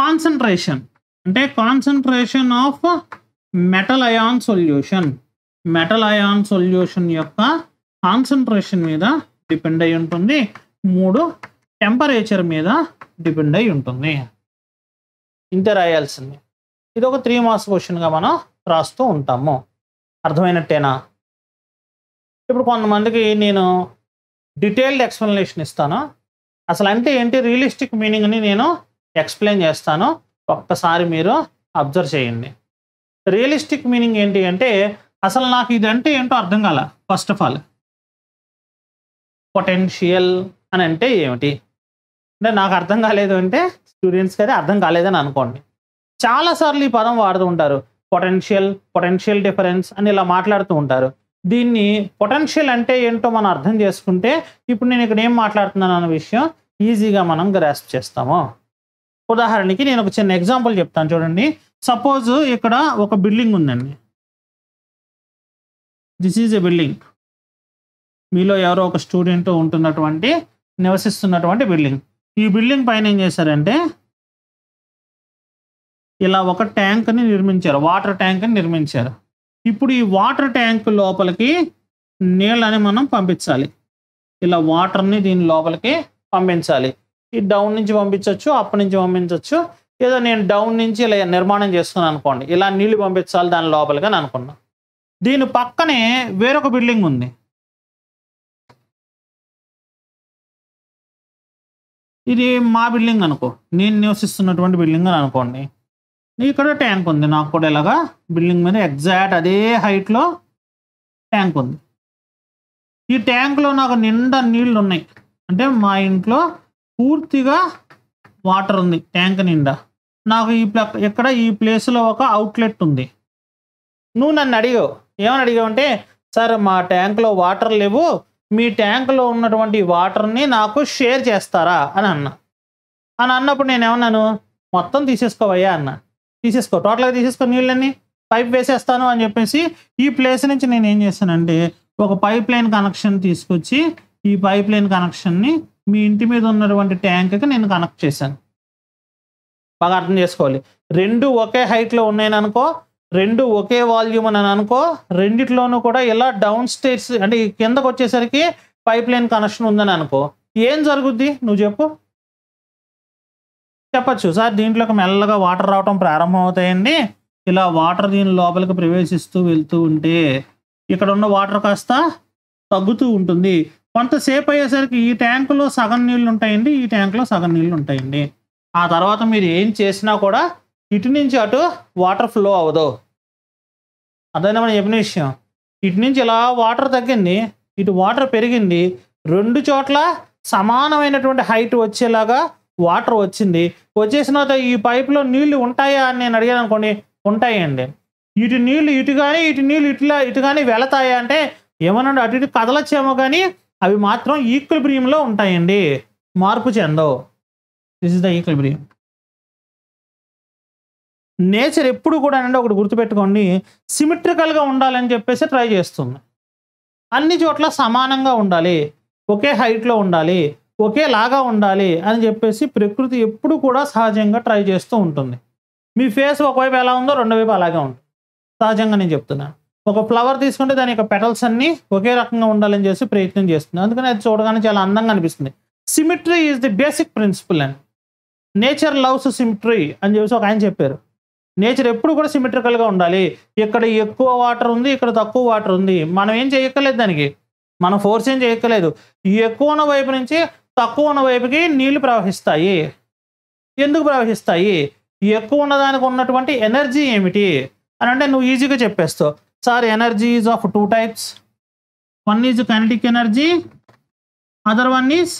కాన్సన్ట్రేషన్ అంటే concentration of metal ion solution metal ion solution యొక్క కాన్సన్ట్రేషన్ మీద డిపెండ్ అయి ఉంటుంది మూడు టెంపరేచర్ మీద డిపెండ్ అయి ఉంటుంది ఇంతే రాయాల్సింది ఇది ఒక త్రీ మార్క్స్ క్వశ్చన్గా మనం రాస్తూ ఉంటాము అర్థమైనట్టేనా ఇప్పుడు కొంతమందికి నేను డీటెయిల్డ్ ఎక్స్ప్లెనేషన్ ఇస్తాను అసలు అంటే ఏంటి రియలిస్టిక్ మీనింగ్ని నేను ఎక్స్ప్లెయిన్ చేస్తాను ఒక్కసారి మీరు అబ్జర్వ్ చేయండి రియలిస్టిక్ మీనింగ్ ఏంటి అంటే అసలు నాకు ఇదంటే ఏంటో అర్థం కాల ఫస్ట్ ఆఫ్ ఆల్ పొటెన్షియల్ అని అంటే ఏమిటి అంటే నాకు అర్థం కాలేదు అంటే స్టూడెంట్స్కి అయితే అర్థం కాలేదని అనుకోండి చాలాసార్లు ఈ పదం వాడుతూ ఉంటారు పొటెన్షియల్ పొటెన్షియల్ డిఫరెన్స్ అని ఇలా మాట్లాడుతూ ఉంటారు దీన్ని పొటెన్షియల్ అంటే ఏంటో మనం అర్థం చేసుకుంటే ఇప్పుడు నేను ఇక్కడ ఏం మాట్లాడుతున్నాను అనే విషయం ఈజీగా మనం గ్రాస్ప్ చేస్తాము ఉదాహరణకి నేను ఒక చిన్న ఎగ్జాంపుల్ చెప్తాను చూడండి సపోజ్ ఇక్కడ ఒక బిల్డింగ్ ఉందండి దిస్ ఈజ్ ఎ బిల్డింగ్ మీలో ఎవరో ఒక స్టూడెంట్ ఉంటున్నటువంటి నివసిస్తున్నటువంటి బిల్డింగ్ ఈ బిల్డింగ్ పైన ఏం చేశారంటే ఇలా ఒక ట్యాంక్ని నిర్మించారు వాటర్ ట్యాంక్ని నిర్మించారు ఇప్పుడు ఈ వాటర్ ట్యాంక్ లోపలికి నీళ్ళని మనం పంపించాలి ఇలా వాటర్ని దీని లోపలికి పంపించాలి ఈ డౌన్ నుంచి పంపించవచ్చు అప్ నుంచి పంపించవచ్చు ఏదో నేను డౌన్ నుంచి ఇలా నిర్మాణం చేస్తున్నాను అనుకోండి ఇలా నీళ్లు పంపించాలి దాని లోపలికి అని అనుకున్నాను దీని పక్కనే వేరొక బిల్డింగ్ ఉంది ఇది మా బిల్డింగ్ అనుకో నేను నివసిస్తున్నటువంటి బిల్డింగ్ అని అనుకోండి ఇక్కడ ట్యాంక్ ఉంది నాకు కూడా ఇలాగా బిల్డింగ్ మీద ఎగ్జాక్ట్ అదే హైట్లో ట్యాంక్ ఉంది ఈ ట్యాంక్లో నాకు నిండా నీళ్ళు ఉన్నాయి అంటే మా ఇంట్లో పూర్తిగా వాటర్ ఉంది ట్యాంక్ నిండా నాకు ఈ ఇక్కడ ఈ ప్లేస్లో ఒక అవుట్లెట్ ఉంది నువ్వు నన్ను అడిగావు ఏమని అడిగావు అంటే సార్ మా ట్యాంక్లో వాటర్ లేవు మీ ట్యాంకులో ఉన్నటువంటి వాటర్ని నాకు షేర్ చేస్తారా అని అన్నా అని అన్నప్పుడు నేను ఏమన్నాను మొత్తం తీసేసుకోవయ్యా అన్న తీసేసుకో టోటల్గా తీసేసుకో నీళ్ళని పైప్ వేసేస్తాను అని చెప్పేసి ఈ ప్లేస్ నుంచి నేను ఏం చేశానంటే ఒక పైప్ లైన్ కనెక్షన్ తీసుకొచ్చి ఈ పైప్ లైన్ కనెక్షన్ని మీ ఇంటి మీద ఉన్నటువంటి ట్యాంక్కి నేను కనెక్ట్ చేశాను బాగా అర్థం చేసుకోవాలి రెండు ఒకే హైట్లో ఉన్నాయని అనుకో రెండు ఒకే వాల్యూమ్ అని అనుకో రెండిట్లోనూ కూడా ఇలా డౌన్ స్టేట్స్ అంటే కిందకు వచ్చేసరికి పైప్ లైన్ కనెక్షన్ ఉందని అనుకో ఏం జరుగుద్ది నువ్వు చెప్పు చెప్పచ్చు సార్ దీంట్లోకి మెల్లగా వాటర్ రావటం ప్రారంభమవుతాయండి ఇలా వాటర్ దీని లోపలికి ప్రవేశిస్తూ వెళ్తూ ఉంటే ఇక్కడ ఉన్న వాటర్ కాస్త తగ్గుతూ ఉంటుంది కొంతసేపు అయ్యేసరికి ఈ ట్యాంకులో సగం నీళ్ళు ఉంటాయండి ఈ ట్యాంకులో సగం నీళ్ళు ఉంటాయండి ఆ తర్వాత మీరు ఏం చేసినా కూడా ఇటు నుంచి అటు వాటర్ ఫ్లో అవ్వదు అదైనా మనం చెప్పిన విషయం ఇటు నుంచి ఇలా వాటర్ తగ్గింది ఇటు వాటర్ పెరిగింది రెండు చోట్ల సమానమైనటువంటి హైట్ వచ్చేలాగా వాటర్ వచ్చింది వచ్చేసిన తర్వాత ఈ పైప్లో నీళ్లు ఉంటాయా అని నేను అడిగాను అనుకోండి ఉంటాయండి ఇటు నీళ్లు ఇటు కానీ ఇటు నీళ్లు ఇటులా ఇటు కానీ వెళతాయా అంటే ఏమన్నా అటు ఇటు కదలచ్చేమో కానీ అవి మాత్రం ఈక్వల్ ఈక్విలిబ్రియంలో ఉంటాయండి మార్పు చెందవు this is the equal equilibrium nature ఎప్పుడు కూడా అనండి ఒకటి గుర్తుపెట్టుకోండి సిమెట్రికల్గా ఉండాలని చెప్పేసి ట్రై చేస్తుంది అన్ని చోట్ల సమానంగా ఉండాలి ఒకే హైట్లో ఉండాలి ఒకేలాగా ఉండాలి అని చెప్పేసి ప్రకృతి ఎప్పుడు కూడా సహజంగా ట్రై చేస్తూ ఉంటుంది మీ ఫేస్ ఒకవైపు ఎలా ఉందో రెండు వైపు అలాగే ఉంటుంది సహజంగా నేను చెప్తున్నాను ఒక ఫ్లవర్ తీసుకుంటే దాని యొక్క పెటల్స్ అన్నీ ఒకే రకంగా ఉండాలని చేసి ప్రయత్నం చేస్తుంది అందుకని అది చూడగానే చాలా అందంగా అనిపిస్తుంది symmetry is the basic principle and nature loves symmetry అని చెప్పేసి ఒక ఆయన చెప్పారు నేచర్ ఎప్పుడు కూడా సిమెట్రికల్గా ఉండాలి ఇక్కడ ఎక్కువ వాటర్ ఉంది ఇక్కడ తక్కువ వాటర్ ఉంది మనం ఏం చేయక్కర్లేదు దానికి మనం ఫోర్స్ ఏం చేయక్కర్లేదు ఎక్కువ ఉన్న వైపు నుంచి తక్కువ ఉన్న వైపుకి నీళ్లు ప్రవహిస్తాయి ఎందుకు ప్రవహిస్తాయి ఎక్కువ ఉన్నదానికి ఉన్నటువంటి ఎనర్జీ ఏమిటి అని అంటే నువ్వు ఈజీగా చెప్పేస్తావు sir energy is of two types one is kinetic energy other one is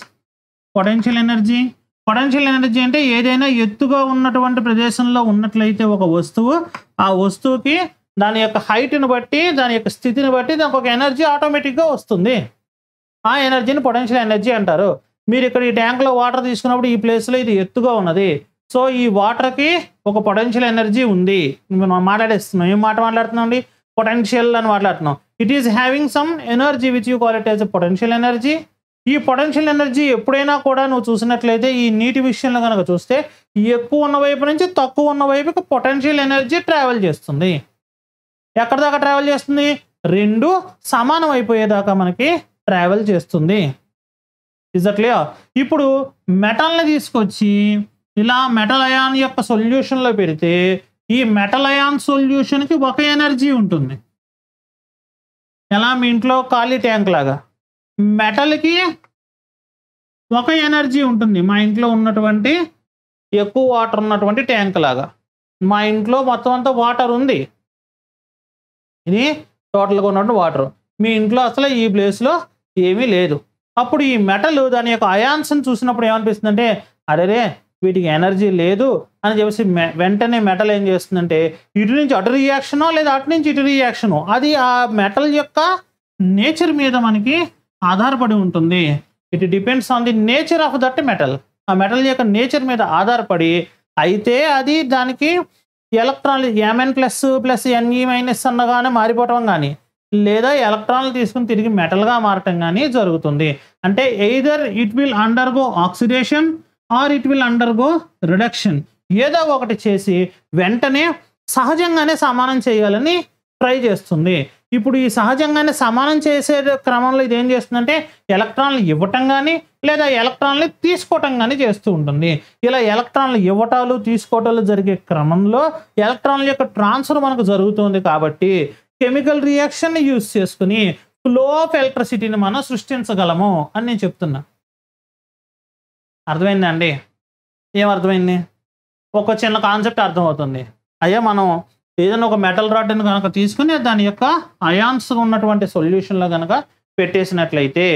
potential energy potential energy అంటే ఏదైనా ఎత్తుగా ఉన్నటువంటి ప్రదేశంలో ఉన్నట్లయితే ఒక వస్తువు ఆ వస్తువుకి దాని యొక్క హైట్ని బట్టి దాని యొక్క స్థితిని బట్టి దానికి ఒక ఎనర్జీ ఆటోమేటిక్గా వస్తుంది ఆ ఎనర్జీని పొటెన్షియల్ ఎనర్జీ అంటారు మీరు ఇక్కడ ఈ ట్యాంక్లో వాటర్ తీసుకున్నప్పుడు ఈ ప్లేస్లో ఇది ఎత్తుగా ఉన్నది సో ఈ వాటర్కి ఒక పొటెన్షియల్ ఎనర్జీ ఉంది మనం మాట్లాడేస్తున్నాం ఏం మాట మాట్లాడుతున్నాం అండి పొటెన్షియల్ అని మాట్లాడుతున్నాం it is having some energy which you quality a potential energy ఈ పొటెన్షియల్ ఎనర్జీ ఎప్పుడైనా కూడా నువ్వు చూసినట్లయితే ఈ నీటి విషయంలో కనుక చూస్తే ఎక్కువ ఉన్న వైపు నుంచి తక్కువ ఉన్న వైపుకి పొటెన్షియల్ ఎనర్జీ ట్రావెల్ చేస్తుంది ఎక్కడ దాకా ట్రావెల్ చేస్తుంది రెండు సమానం అయిపోయేదాకా మనకి ట్రావెల్ చేస్తుంది ఇజ్ దట్ క్లియర్ ఇప్పుడు మెటల్ని తీసుకొచ్చి ఇలా మెటల్ అయాన్ యొక్క సొల్యూషన్లో పెడితే ఈ మెటల్ అయాన్ సొల్యూషన్కి ఒక ఎనర్జీ ఉంటుంది ఎలా మీ ఇంట్లో ఖాళీ ట్యాంక్ లాగా మెటల్కి ఒక ఎనర్జీ ఉంటుంది మా ఇంట్లో ఉన్నటువంటి ఎక్కువ వాటర్ ఉన్నటువంటి ట్యాంక్ లాగా మా ఇంట్లో మొత్తం అంతా వాటర్ ఉంది ఇది టోటల్గా ఉన్నటువంటి వాటర్ మీ ఇంట్లో అసలు ఈ ప్లేస్లో ఏమీ లేదు అప్పుడు ఈ మెటల్ దాని యొక్క అయాన్స్ని చూసినప్పుడు ఏమనిపిస్తుందంటే అరేరే వీటికి ఎనర్జీ లేదు అని చెప్పేసి వెంటనే మెటల్ ఏం చేస్తుందంటే ఇటు నుంచి అటు రియాక్షనో లేదా అటు నుంచి ఇటు రియాక్షను అది ఆ మెటల్ యొక్క నేచర్ మీద మనకి ఆధారపడి ఉంటుంది it depends on the nature of that metal ఆ మెటల్ యొక్క నేచర్ మీద ఆధారపడి అయితే అది దానికి ఎలక్ట్రాన్లు MN plus plus NE minus అన్నగానే మారిపోవటం కానీ లేదా ఎలక్ట్రాన్లు తీసుకుని తిరిగి మెటల్గా మారటం కానీ జరుగుతుంది అంటే either it will undergo oxidation or it will undergo reduction ఏదో ఒకటి చేసి వెంటనే సహజంగానే సమానం చేయాలని ట్రై చేస్తుంది ఇప్పుడు ఈ సహజంగానే సమానం చేసే క్రమంలో ఇది ఏం చేస్తుందంటే ఎలక్ట్రాన్లు ఇవ్వటం కానీ లేదా ఎలక్ట్రాన్లు తీసుకోవటం కానీ చేస్తూ ఉంటుంది ఇలా ఎలక్ట్రాన్లు ఇవ్వటాలు తీసుకోవటాలు జరిగే క్రమంలో ఎలక్ట్రాన్ల యొక్క ట్రాన్స్ఫర్ మనకు జరుగుతుంది కాబట్టి కెమికల్ రియాక్షన్ని యూజ్ చేసుకుని ఫ్లో ఆఫ్ ఎలక్ట్రిసిటీని మనం సృష్టించగలము అని నేను చెప్తున్నా అర్థమైందండి ఏం అర్థమైంది ఒక చిన్న కాన్సెప్ట్ అర్థమవుతుంది అయ్యా మనం ఏదైనా ఒక మెటల్ రాడ్ని కనుక తీసుకుని దాని యొక్క అయాన్స్ ఉన్నటువంటి సొల్యూషన్లో కనుక పెట్టేసినట్లయితే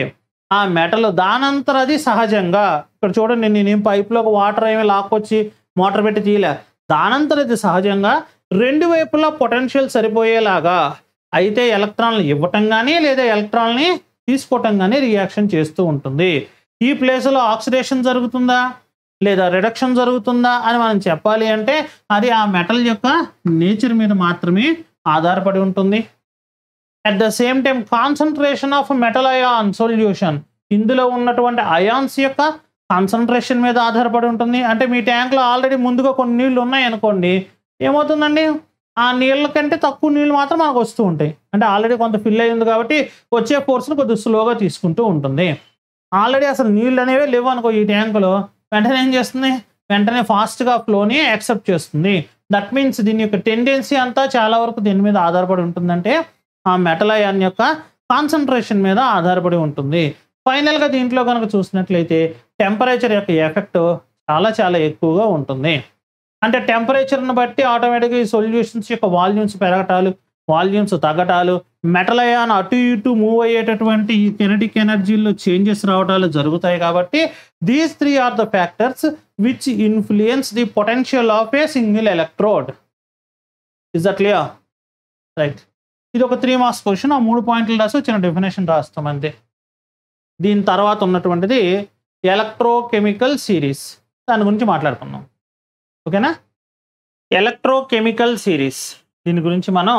ఆ మెటల్ దానంతర అది సహజంగా ఇక్కడ చూడండి పైప్లో ఒక వాటర్ ఏమి లాక్కొచ్చి మోటార్ పెట్టి తీయలే దానంతర అది సహజంగా రెండు వైపులా పొటెన్షియల్ సరిపోయేలాగా అయితే ఎలక్ట్రాన్లు ఇవ్వటం కానీ లేదా ఎలక్ట్రాన్ని తీసుకోవటం కానీ రియాక్షన్ చేస్తూ ఉంటుంది ఈ ప్లేస్లో ఆక్సిడేషన్ జరుగుతుందా లేదా రిడక్షన్ జరుగుతుందా అని మనం చెప్పాలి అంటే అది ఆ మెటల్ యొక్క నేచర్ మీద మాత్రమే ఆధారపడి ఉంటుంది at the same time concentration of metal ion solution ఇందులో ఉన్నటువంటి అయాన్స్ యొక్క కాన్సన్ట్రేషన్ మీద ఆధారపడి ఉంటుంది అంటే మీ ట్యాంక్లో ఆల్రెడీ ముందుగా కొన్ని నీళ్ళు ఉన్నాయనుకోండి ఏమవుతుందండి ఆ నీళ్ళ కంటే తక్కువ నీళ్ళు మాత్రం మనకు వస్తూ ఉంటాయి అంటే ఆల్రెడీ కొంత ఫిల్ అయ్యింది కాబట్టి వచ్చే పోర్షన్ కొద్దిగా స్లోగా తీసుకుంటూ ఉంటుంది ఆల్రెడీ అసలు నీళ్ళు అనేవి లేవు అనుకో ఈ ట్యాంకులో వెంటనే ఏం చేస్తుంది వెంటనే ఫాస్ట్గా ఫ్లోని యాక్సెప్ట్ చేస్తుంది దట్ మీన్స్ దీని యొక్క టెండెన్సీ అంతా చాలా వరకు దీని మీద ఆధారపడి ఉంటుందంటే ఆ మెటల్ అయాన్ యొక్క కాన్సన్ట్రేషన్ మీద ఆధారపడి ఉంటుంది ఫైనల్గా దీంట్లో కనుక చూసినట్లయితే టెంపరేచర్ యొక్క ఎఫెక్ట్ చాలా చాలా ఎక్కువగా ఉంటుంది అంటే టెంపరేచర్ను బట్టి ఆటోమేటిక్గా ఈ సొల్యూషన్స్ యొక్క వాల్యూమ్స్ పెరగటాలు వాల్యూమ్స్ తగ్గటాలు మెటల్ అయాన్ అటు ఇటు మూవ్ అయ్యేటటువంటి ఈ కెనటిక్ ఎనర్జీలో చేంజెస్ రావడాలు జరుగుతాయి కాబట్టి these three are the factors which influence the potential of a single electrode is that clear right ఇది ఒక త్రీ మార్క్స్ క్వశ్చన్ ఆ మూడు పాయింట్లు రాసి చిన్న డెఫినేషన్ రాస్తామండి దీని తర్వాత ఉన్నటువంటిది ఎలక్ట్రోకెమికల్ సిరీస్ దాని గురించి మాట్లాడుకుందాం ఓకేనా ఎలక్ట్రోకెమికల్ సిరీస్ దీని గురించి మనం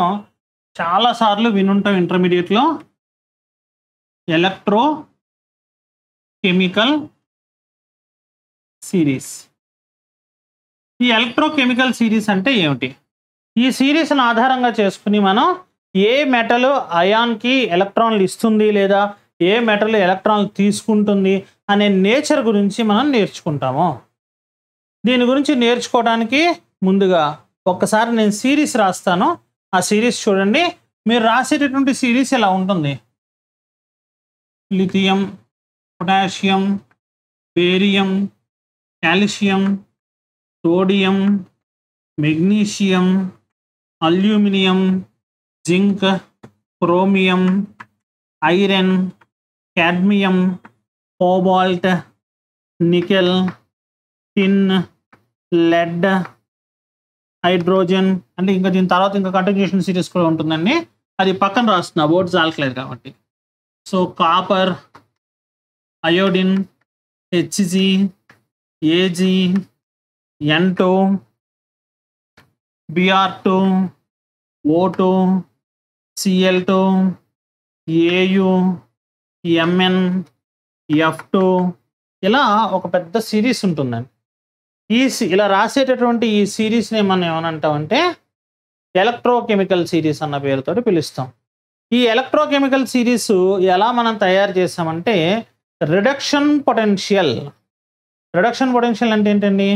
చాలాసార్లు వినుంటాం ఇంటర్మీడియట్లో ఎలక్ట్రో కెమికల్ సిరీస్ ఈ ఎలక్ట్రోకెమికల్ సిరీస్ అంటే ఏమిటి ఈ సిరీస్ను ఆధారంగా చేసుకుని మనం ఏ మెటల్ అయాన్కి ఎలక్ట్రాన్లు ఇస్తుంది లేదా ఏ మెటల్ ఎలక్ట్రాన్లు తీసుకుంటుంది అనే నేచర్ గురించి మనం నేర్చుకుంటాము దీని గురించి నేర్చుకోవడానికి ముందుగా ఒక్కసారి నేను సిరీస్ రాస్తాను ఆ సిరీస్ చూడండి మీరు రాసేటటువంటి సిరీస్ ఎలా ఉంటుంది lithium potassium barium calcium sodium magnesium aluminium zinc chromium iron cadmium cobalt nickel tin lead hydrogen అంటే ఇంకా దీని తర్వాత ఇంకా కంటిన్యూషన్ సిరీస్ కూడా ఉంటుందండి అది పక్కన రాస్తున్నా ఓట్స్ ఆల్కలేదు కాబట్టి so copper iodine HG AG N two BR two O two CL two AU MN F two ఇలా ఒక పెద్ద సిరీస్ ఉంటుందండి ఈ ఇలా రాసేటటువంటి ఈ సిరీస్ని మనం ఏమనంటామంటే ఎలక్ట్రోకెమికల్ సిరీస్ అన్న పేరుతో పిలుస్తాం ఈ ఎలక్ట్రోకెమికల్ సిరీస్ ఎలా మనం తయారు చేసామంటే రిడక్షన్ పొటెన్షియల్ రిడక్షన్ పొటెన్షియల్ అంటే ఏంటండి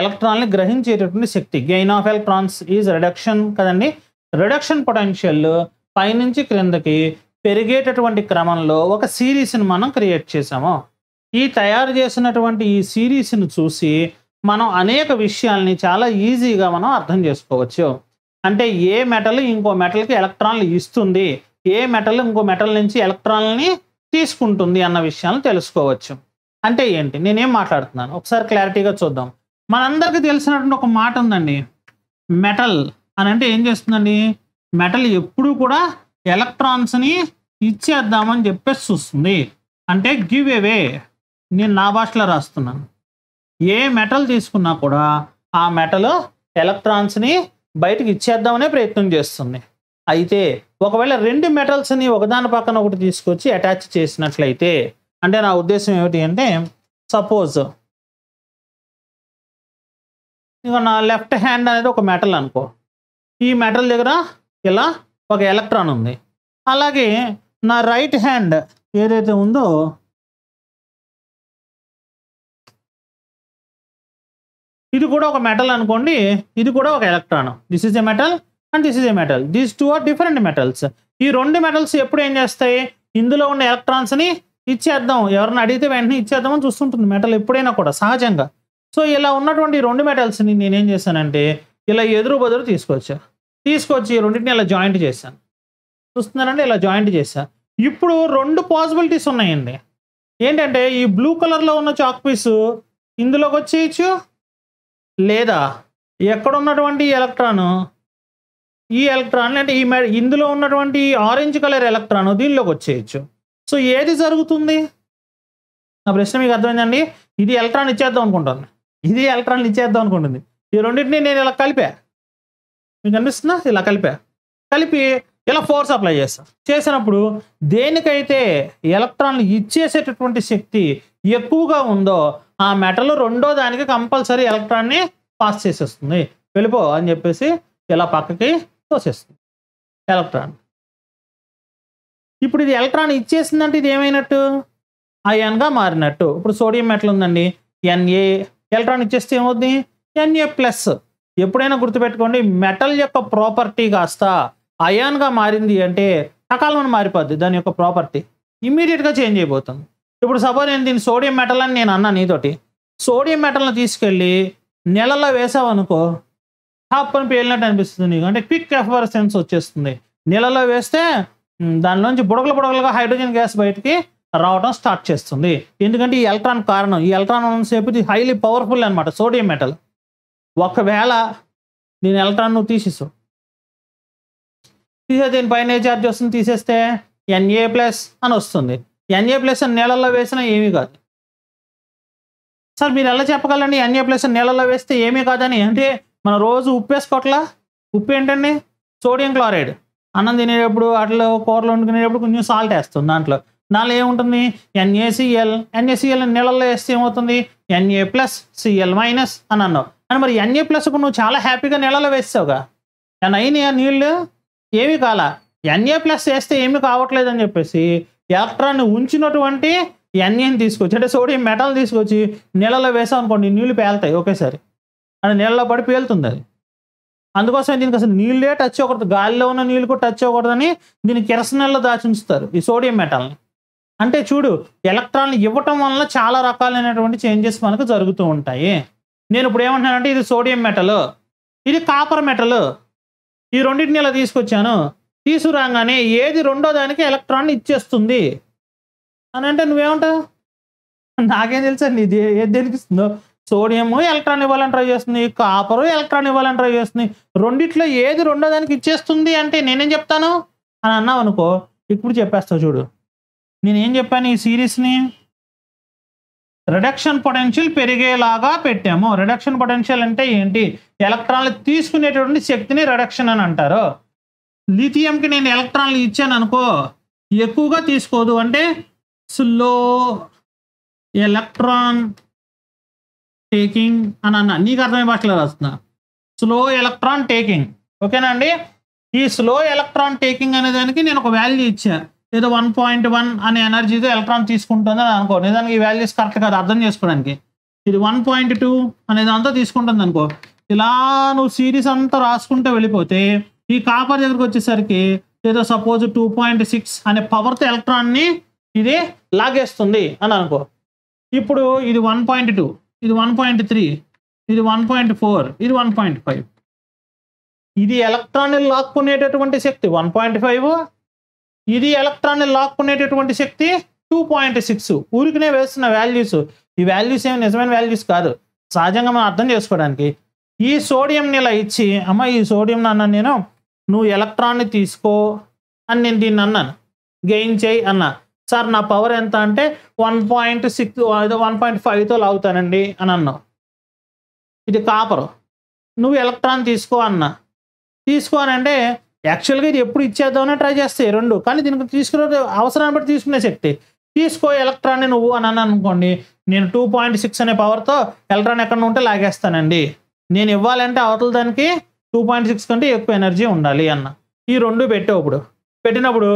ఎలక్ట్రాన్ని గ్రహించేటటువంటి శక్తి gain of electrons is reduction కదండి రిడక్షన్ పొటెన్షియల్ పైనుంచి క్రిందకి పెరిగేటటువంటి క్రమంలో ఒక సిరీస్ని మనం క్రియేట్ చేసాము ఈ తయారు చేసినటువంటి ఈ సిరీస్ను చూసి మనం అనేక విషయాల్ని చాలా ఈజీగా మనం అర్థం చేసుకోవచ్చు అంటే ఏ మెటల్ ఇంకో మెటల్కి ఎలక్ట్రాన్లు ఇస్తుంది ఏ మెటల్ ఇంకో మెటల్ నుంచి ఎలక్ట్రాన్ని తీసుకుంటుంది అన్న విషయాలను తెలుసుకోవచ్చు అంటే ఏంటి నేనేం మాట్లాడుతున్నాను ఒకసారి క్లారిటీగా చూద్దాం మనందరికీ తెలిసినటువంటి ఒక మాట ఉందండి మెటల్ అని అంటే ఏం చేస్తుందండి మెటల్ ఎప్పుడూ కూడా ఎలక్ట్రాన్స్ని ఇచ్చేద్దామని చెప్పేసి చూస్తుంది అంటే గివ్ అవే నేను నా భాషలో రాస్తున్నాను ఏ మెటల్ తీసుకున్నా కూడా ఆ మెటల్ ఎలక్ట్రాన్స్ని బయటకు ఇచ్చేద్దామనే ప్రయత్నం చేస్తుంది అయితే ఒకవేళ రెండు మెటల్స్ని ఒకదాని పక్కన ఒకటి తీసుకొచ్చి అటాచ్ చేసినట్లయితే అంటే నా ఉద్దేశం ఏమిటి అంటే సపోజ్ ఇక నా లెఫ్ట్ హ్యాండ్ అనేది ఒక మెటల్ అనుకో ఈ మెటల్ దగ్గర ఇలా ఒక ఎలక్ట్రాన్ ఉంది అలాగే నా రైట్ హ్యాండ్ ఏదైతే ఉందో ఇది కూడా ఒక మెటల్ అనుకోండి ఇది కూడా ఒక electron this is a metal and this is a metal these two are different metals ఈ రెండు మెటల్స్ ఎప్పుడు ఏం చేస్తాయి ఇందులో ఉన్న ఎలక్ట్రాన్స్ని ఇచ్చేద్దాం ఎవరిని అడిగితే వెంటనే ఇచ్చేద్దామని చూస్తుంటుంది మెటల్ ఎప్పుడైనా కూడా సహజంగా సో ఇలా ఉన్నటువంటి రెండు మెటల్స్ని నేనేం చేశానంటే ఇలా ఎదురు బదురు తీసుకొచ్చా తీసుకొచ్చి రెండింటిని ఇలా జాయింట్ చేశాను చూస్తున్నారంటే ఇలా జాయింట్ చేశా ఇప్పుడు రెండు పాసిబిలిటీస్ ఉన్నాయండి ఏంటంటే ఈ బ్లూ కలర్లో ఉన్న చాక్ పీసు ఇందులోకి వచ్చేయచ్చు లేదా ఎక్కడున్నటువంటి ఎలక్ట్రాన్ ఈ ఎలక్ట్రాన్ అంటే ఈ ఇందులో ఉన్నటువంటి ఆరెంజ్ కలర్ ఎలక్ట్రాన్ దీనిలోకి వచ్చేయచ్చు సో ఏది జరుగుతుంది నా ప్రశ్న మీకు అర్థమైందండి ఇది ఎలక్ట్రాన్ ఇచ్చేద్దాం అనుకుంటుంది ఇది ఎలక్ట్రాన్ ఇచ్చేద్దాం అనుకుంటుంది ఈ రెండింటిని నేను ఇలా కలిపా మీకు అనిపిస్తుందా ఇలా కలిపా కలిపి ఇలా ఫోర్స్ అప్లై చేస్తా చేసినప్పుడు దేనికైతే ఎలక్ట్రాన్లు ఇచ్చేసేటటువంటి శక్తి ఎక్కువగా ఉందో ఆ మెటల్ రెండో దానికి కంపల్సరీ ఎలక్ట్రాన్ని పాస్ చేసేస్తుంది వెళ్ళిపో అని చెప్పేసి ఇలా పక్కకి తోసేస్తుంది ఎలక్ట్రాన్ ఇప్పుడు ఇది ఎలక్ట్రాన్ ఇచ్చేసిందంటే ఇది ఏమైనట్టు అయాన్గా మారినట్టు ఇప్పుడు సోడియం మెటల్ ఉందండి ఎన్ఏ ఎలక్ట్రాన్ ఇచ్చేస్తే ఏమవుతుంది ఎన్ఏ ప్లస్ ఎప్పుడైనా గుర్తుపెట్టుకోండి మెటల్ యొక్క ప్రాపర్టీ కాస్త అయాన్గా మారింది అంటే సకాలంలో మారిపోద్ది దాని యొక్క ప్రాపర్టీ ఇమ్మీడియట్గా చేంజ్ అయిపోతుంది ఇప్పుడు సపోజ్ నేను దీని సోడియం మెటల్ అని నేను అన్నా నీతోటి సోడియం మెటల్ని తీసుకెళ్ళి నెలలో వేసావనుకో టాప్ అని పేలినట్టు అనిపిస్తుంది నీకు అంటే క్విక్ సెన్స్ వచ్చేస్తుంది నీళ్ళలో వేస్తే దానిలోంచి బుడగలు బుడగలుగా హైడ్రోజన్ గ్యాస్ బయటికి రావడం స్టార్ట్ చేస్తుంది ఎందుకంటే ఈ ఎలక్ట్రాన్ కారణం ఈ ఎలక్ట్రాన్ సేపు ఇది హైలీ పవర్ఫుల్ అనమాట సోడియం మెటల్ ఒకవేళ నేను ఎలక్ట్రాన్ నువ్వు తీసేసు తీసే దీనిపైన ఏ ఛార్జ్ వస్తుంది తీసేస్తే ఎన్ఏ ప్లస్ అని వస్తుంది ఎన్ఏ ప్లస్ నీళ్ళల్లో వేసినా ఏమీ కాదు సార్ మీరు ఎలా చెప్పగలండి ఎన్ఏ ప్లస్ నీళ్ళల్లో వేస్తే ఏమీ కాదని అంటే మనం రోజు ఉప్పు వేసుకోవట్లా ఉప్పు ఏంటండి సోడియం క్లోరైడ్ అన్నం తినేటప్పుడు అట్లా కూరలు వండుకునేటప్పుడు కొంచెం సాల్ట్ వేస్తుంది దాంట్లో దానిలో ఏముంటుంది ఎన్ఏసిఎల్ ఎన్ఏసిఎల్ నీళ్ళల్లో వేస్తే ఏమవుతుంది ఎన్ఏ ప్లస్ సిఎల్ మైనస్ అని అన్నావు అని మరి ఎన్ఏ ప్లస్ ఇప్పుడు నువ్వు చాలా హ్యాపీగా నీళ్ళలో వేస్తావుగా అయినా నీళ్ళు ఏమీ కాల ఎన్ఏ ప్లస్ వేస్తే ఏమీ కావట్లేదు అని చెప్పేసి ఎలక్ట్రాన్ని ఉంచినటువంటి ఎన్ఏని తీసుకొచ్చి అంటే సోడియం మెటల్ తీసుకొచ్చి నీళ్ళలో వేసాం అనుకోండి నీళ్ళు పేలుతాయి ఒకేసారి అది నీళ్ళలో పడి పేలుతుంది అది అందుకోసం దీనికి అసలు నీళ్ళే టచ్ అవ్వకూడదు గాలిలో ఉన్న నీళ్ళు కూడా టచ్ అవ్వకూడదని దీన్ని కిరసనల్లో దాచుంచుతారు ఈ సోడియం మెటల్ని అంటే చూడు ఎలక్ట్రాన్లు ఇవ్వటం వలన చాలా రకాలైనటువంటి చేంజెస్ మనకు జరుగుతూ ఉంటాయి నేను ఇప్పుడు ఏమంటున్నానంటే ఇది సోడియం మెటల్ ఇది కాపర్ మెటల్ ఈ రెండింటిని ఇలా తీసుకొచ్చాను తీసుకురాగానే ఏది రెండో దానికి ఎలక్ట్రాన్ ఇచ్చేస్తుంది అని అంటే నువ్వేమంటావు నాకేం తెలుసా నీ ఏది దేనికిస్తుందో సోడియము ఎలక్ట్రాన్ ఇవ్వాలని ట్రై చేస్తుంది కాపరు ఎలక్ట్రాన్ ఇవ్వాలని ట్రై చేస్తుంది రెండిట్లో ఏది రెండో దానికి ఇచ్చేస్తుంది అంటే నేనేం చెప్తాను అని అన్నావు అనుకో ఇప్పుడు చెప్పేస్తావు చూడు నేనేం చెప్పాను ఈ సిరీస్ని రిడక్షన్ పొటెన్షియల్ పెరిగేలాగా పెట్టాము రిడక్షన్ పొటెన్షియల్ అంటే ఏంటి ఎలక్ట్రాన్లు తీసుకునేటటువంటి శక్తిని రిడక్షన్ అని అంటారు లిథియంకి నేను ఎలక్ట్రాన్లు ఇచ్చాను అనుకో ఎక్కువగా తీసుకోదు అంటే స్లో ఎలక్ట్రాన్ టేకింగ్ అని అన్న నీకు అర్థమయ్యే భాషలో రాస్తున్నా స్లో ఎలక్ట్రాన్ టేకింగ్ ఓకేనా అండి ఈ స్లో ఎలక్ట్రాన్ టేకింగ్ అనే దానికి నేను ఒక వాల్యూ ఇచ్చా ఏదో వన్ పాయింట్ వన్ అనే ఎనర్జీతో ఎలక్ట్రాన్ తీసుకుంటుంది అని అనుకో నిజానికి ఈ వాల్యూస్ కరెక్ట్ కాదు అర్థం చేసుకోవడానికి ఇది వన్ పాయింట్ టూ అనేది అంతా తీసుకుంటుంది అనుకో ఇలా నువ్వు సిరీస్ అంతా రాసుకుంటూ వెళ్ళిపోతే ఈ కాపర్ దగ్గరకు వచ్చేసరికి ఏదో సపోజ్ టూ పాయింట్ సిక్స్ అనే పవర్తో ఎలక్ట్రాన్ని ఇది లాగేస్తుంది అని అనుకో ఇప్పుడు ఇది వన్ పాయింట్ టూ ఇది వన్ పాయింట్ త్రీ ఇది వన్ పాయింట్ ఫోర్ ఇది వన్ పాయింట్ ఫైవ్ ఇది ఎలక్ట్రాన్ని లాక్కునేటటువంటి శక్తి వన్ పాయింట్ ఫైవ్ ఇది ఎలక్ట్రాన్ని లాక్కునేటటువంటి శక్తి టూ పాయింట్ సిక్స్ ఊరికినే వేస్తున్న వాల్యూస్ ఈ వాల్యూస్ ఏమి నిజమైన వాల్యూస్ కాదు సహజంగా మనం అర్థం చేసుకోవడానికి ఈ సోడియంని ఇలా ఇచ్చి అమ్మ ఈ సోడియం నాన్న నేను నువ్వు ఎలక్ట్రాన్ని తీసుకో అని నేను దీన్ని అన్నాను గెయిన్ చేయి అన్నా సార్ నా పవర్ ఎంత అంటే one point six one point ఫైవ్తో లాగుతానండి అని అన్నావు ఇది కాపరు నువ్వు ఎలక్ట్రాన్ తీసుకో అన్నా తీసుకో అని అంటే యాక్చువల్గా ఇది ఎప్పుడు ఇచ్చేద్దామనే ట్రై చేస్తాయి రెండు కానీ దీనికి తీసుకునే అవసరాన్ని బట్టి తీసుకునే శక్తి తీసుకో ఎలక్ట్రాన్ని నువ్వు అని అన్నాను అనుకోండి నేను టూ పాయింట్ సిక్స్ అనే పవర్తో ఎలక్ట్రాన్ ఎక్కడ ఉంటే లాగేస్తానండి నేను ఇవ్వాలంటే అవతల దానికి టూ పాయింట్ సిక్స్ కంటే ఎక్కువ ఎనర్జీ ఉండాలి అన్న ఈ రెండు పెట్టేప్పుడు పెట్టినప్పుడు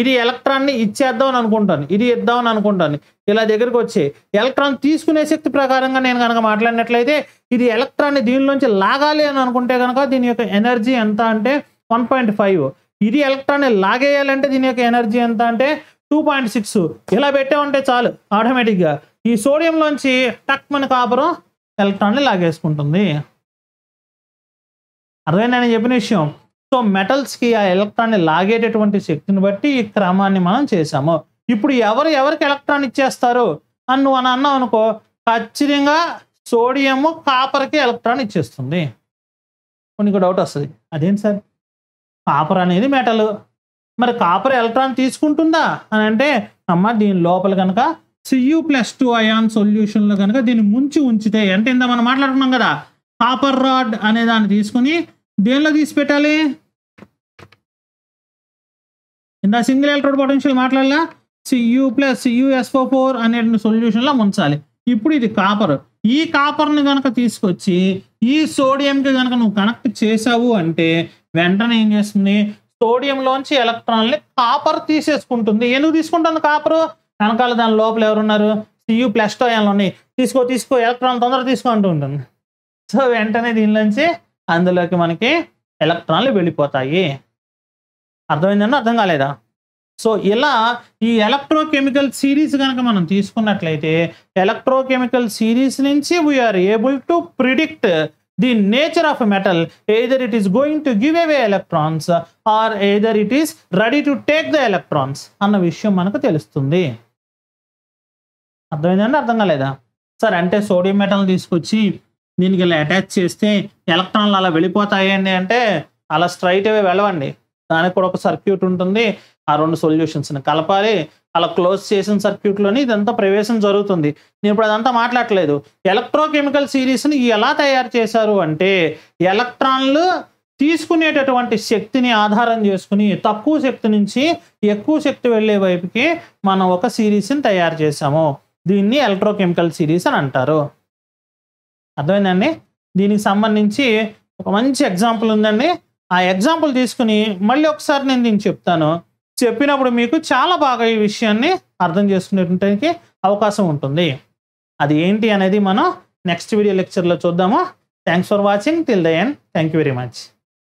ఇది ఎలక్ట్రాన్ని ఇచ్చేద్దాం అని అనుకుంటాను ఇది ఇద్దాం అని అనుకుంటాను ఇలా దగ్గరికి వచ్చి ఎలక్ట్రాన్ తీసుకునే శక్తి ప్రకారంగా నేను కనుక మాట్లాడినట్లయితే ఇది ఎలక్ట్రాన్ని దీనిలోంచి లాగాలి అని అనుకుంటే కనుక దీని యొక్క ఎనర్జీ ఎంత అంటే వన్ పాయింట్ ఫైవ్ ఇది ఎలక్ట్రాన్ని లాగేయాలంటే దీని యొక్క ఎనర్జీ ఎంత అంటే టూ పాయింట్ సిక్స్ ఇలా పెట్టామంటే చాలు ఆటోమేటిక్గా ఈ సోడియంలోంచి టక్మని కాపురం ఎలక్ట్రాన్ని లాగేసుకుంటుంది అర్థమైనా నేను చెప్పిన విషయం సో మెటల్స్కి ఆ ఎలక్ట్రాన్ని లాగేటటువంటి శక్తిని బట్టి ఈ క్రమాన్ని మనం చేసాము ఇప్పుడు ఎవరు ఎవరికి ఎలక్ట్రాన్ ఇచ్చేస్తారు అని నువ్వు అని అన్నావు అనుకో ఖచ్చితంగా సోడియం కాపర్కి ఎలక్ట్రాన్ ఇచ్చేస్తుంది కొన్ని డౌట్ వస్తుంది అదేంటి సార్ కాపర్ అనేది మెటల్ మరి కాపర్ ఎలక్ట్రాన్ తీసుకుంటుందా అని అంటే అమ్మ దీని లోపల కనుక సియు ప్లస్ టూ అయాన్ సొల్యూషన్లో కనుక దీన్ని ముంచి ఉంచితే అంటే ఇంత మనం మాట్లాడుకున్నాం కదా కాపర్ రాడ్ అనే దాన్ని తీసుకుని దేనిలో తీసి పెట్టాలి ఇంత సింగిల్ ఎలక్ట్రోడ్ పొటెన్షియల్ మాట్లాడలా సియు ప్లస్ సియుఎస్ఓ ఫోర్ అనే సొల్యూషన్లో ఉంచాలి ఇప్పుడు ఇది కాపర్ ఈ కాపర్ని కనుక తీసుకొచ్చి ఈ సోడియంకి కనుక నువ్వు కనెక్ట్ చేసావు అంటే వెంటనే ఏం చేస్తుంది సోడియంలోంచి ఎలక్ట్రాన్ని కాపర్ తీసేసుకుంటుంది ఎందుకు తీసుకుంటుంది కాపర్ వెనకాల దాని లోపల ఎవరున్నారు సియు ప్లస్ టోయాలు ఉన్నాయి తీసుకో తీసుకో ఎలక్ట్రాన్ తొందరగా తీసుకుంటూ ఉంటుంది సో వెంటనే దీనిలోంచి అందులోకి మనకి ఎలక్ట్రాన్లు వెళ్ళిపోతాయి అర్థమైందండి అర్థం కాలేదా సో ఇలా ఈ ఎలక్ట్రోకెమికల్ సిరీస్ కనుక మనం తీసుకున్నట్లయితే ఎలక్ట్రోకెమికల్ సిరీస్ నుంచి we're able to predict the nature of metal either it is going to give away electrons or either it is ready to take the electrons అన్న విషయం మనకు తెలుస్తుంది అర్థమైందండి అర్థం కాలేదా సరే అంటే సోడియం మెటల్ తీసుకొచ్చి దీనికి ఇలా అటాచ్ చేస్తే ఎలక్ట్రాన్లు అలా వెళ్ళిపోతాయండి అంటే అలా స్ట్రైట్ అవి వెళ్ళవండి దానికి కూడా ఒక సర్క్యూట్ ఉంటుంది ఆ రెండు సొల్యూషన్స్ని కలపాలి అలా క్లోజ్ చేసిన సర్క్యూట్లోని ఇదంతా ప్రవేశం జరుగుతుంది నేను ఇప్పుడు అదంతా మాట్లాడలేదు ఎలక్ట్రోకెమికల్ సిరీస్ని ఎలా తయారు చేశారు అంటే ఎలక్ట్రాన్లు తీసుకునేటటువంటి శక్తిని ఆధారం చేసుకుని తక్కువ శక్తి నుంచి ఎక్కువ శక్తి వెళ్ళే వైపుకి మనం ఒక సిరీస్ని తయారు చేసాము దీన్ని ఎలక్ట్రోకెమికల్ సిరీస్ అని అంటారు అర్థమైందండి దీనికి సంబంధించి ఒక మంచి ఎగ్జాంపుల్ ఉందండి ఆ ఎగ్జాంపుల్ తీసుకుని మళ్ళీ ఒకసారి నేను దీన్ని చెప్తాను చెప్పినప్పుడు మీకు చాలా బాగా ఈ విషయాన్ని అర్థం చేసుకునేటానికి అవకాశం ఉంటుంది అది ఏంటి అనేది మనం నెక్స్ట్ వీడియో లెక్చర్లో చూద్దాము thanks for watching till the end thank you very much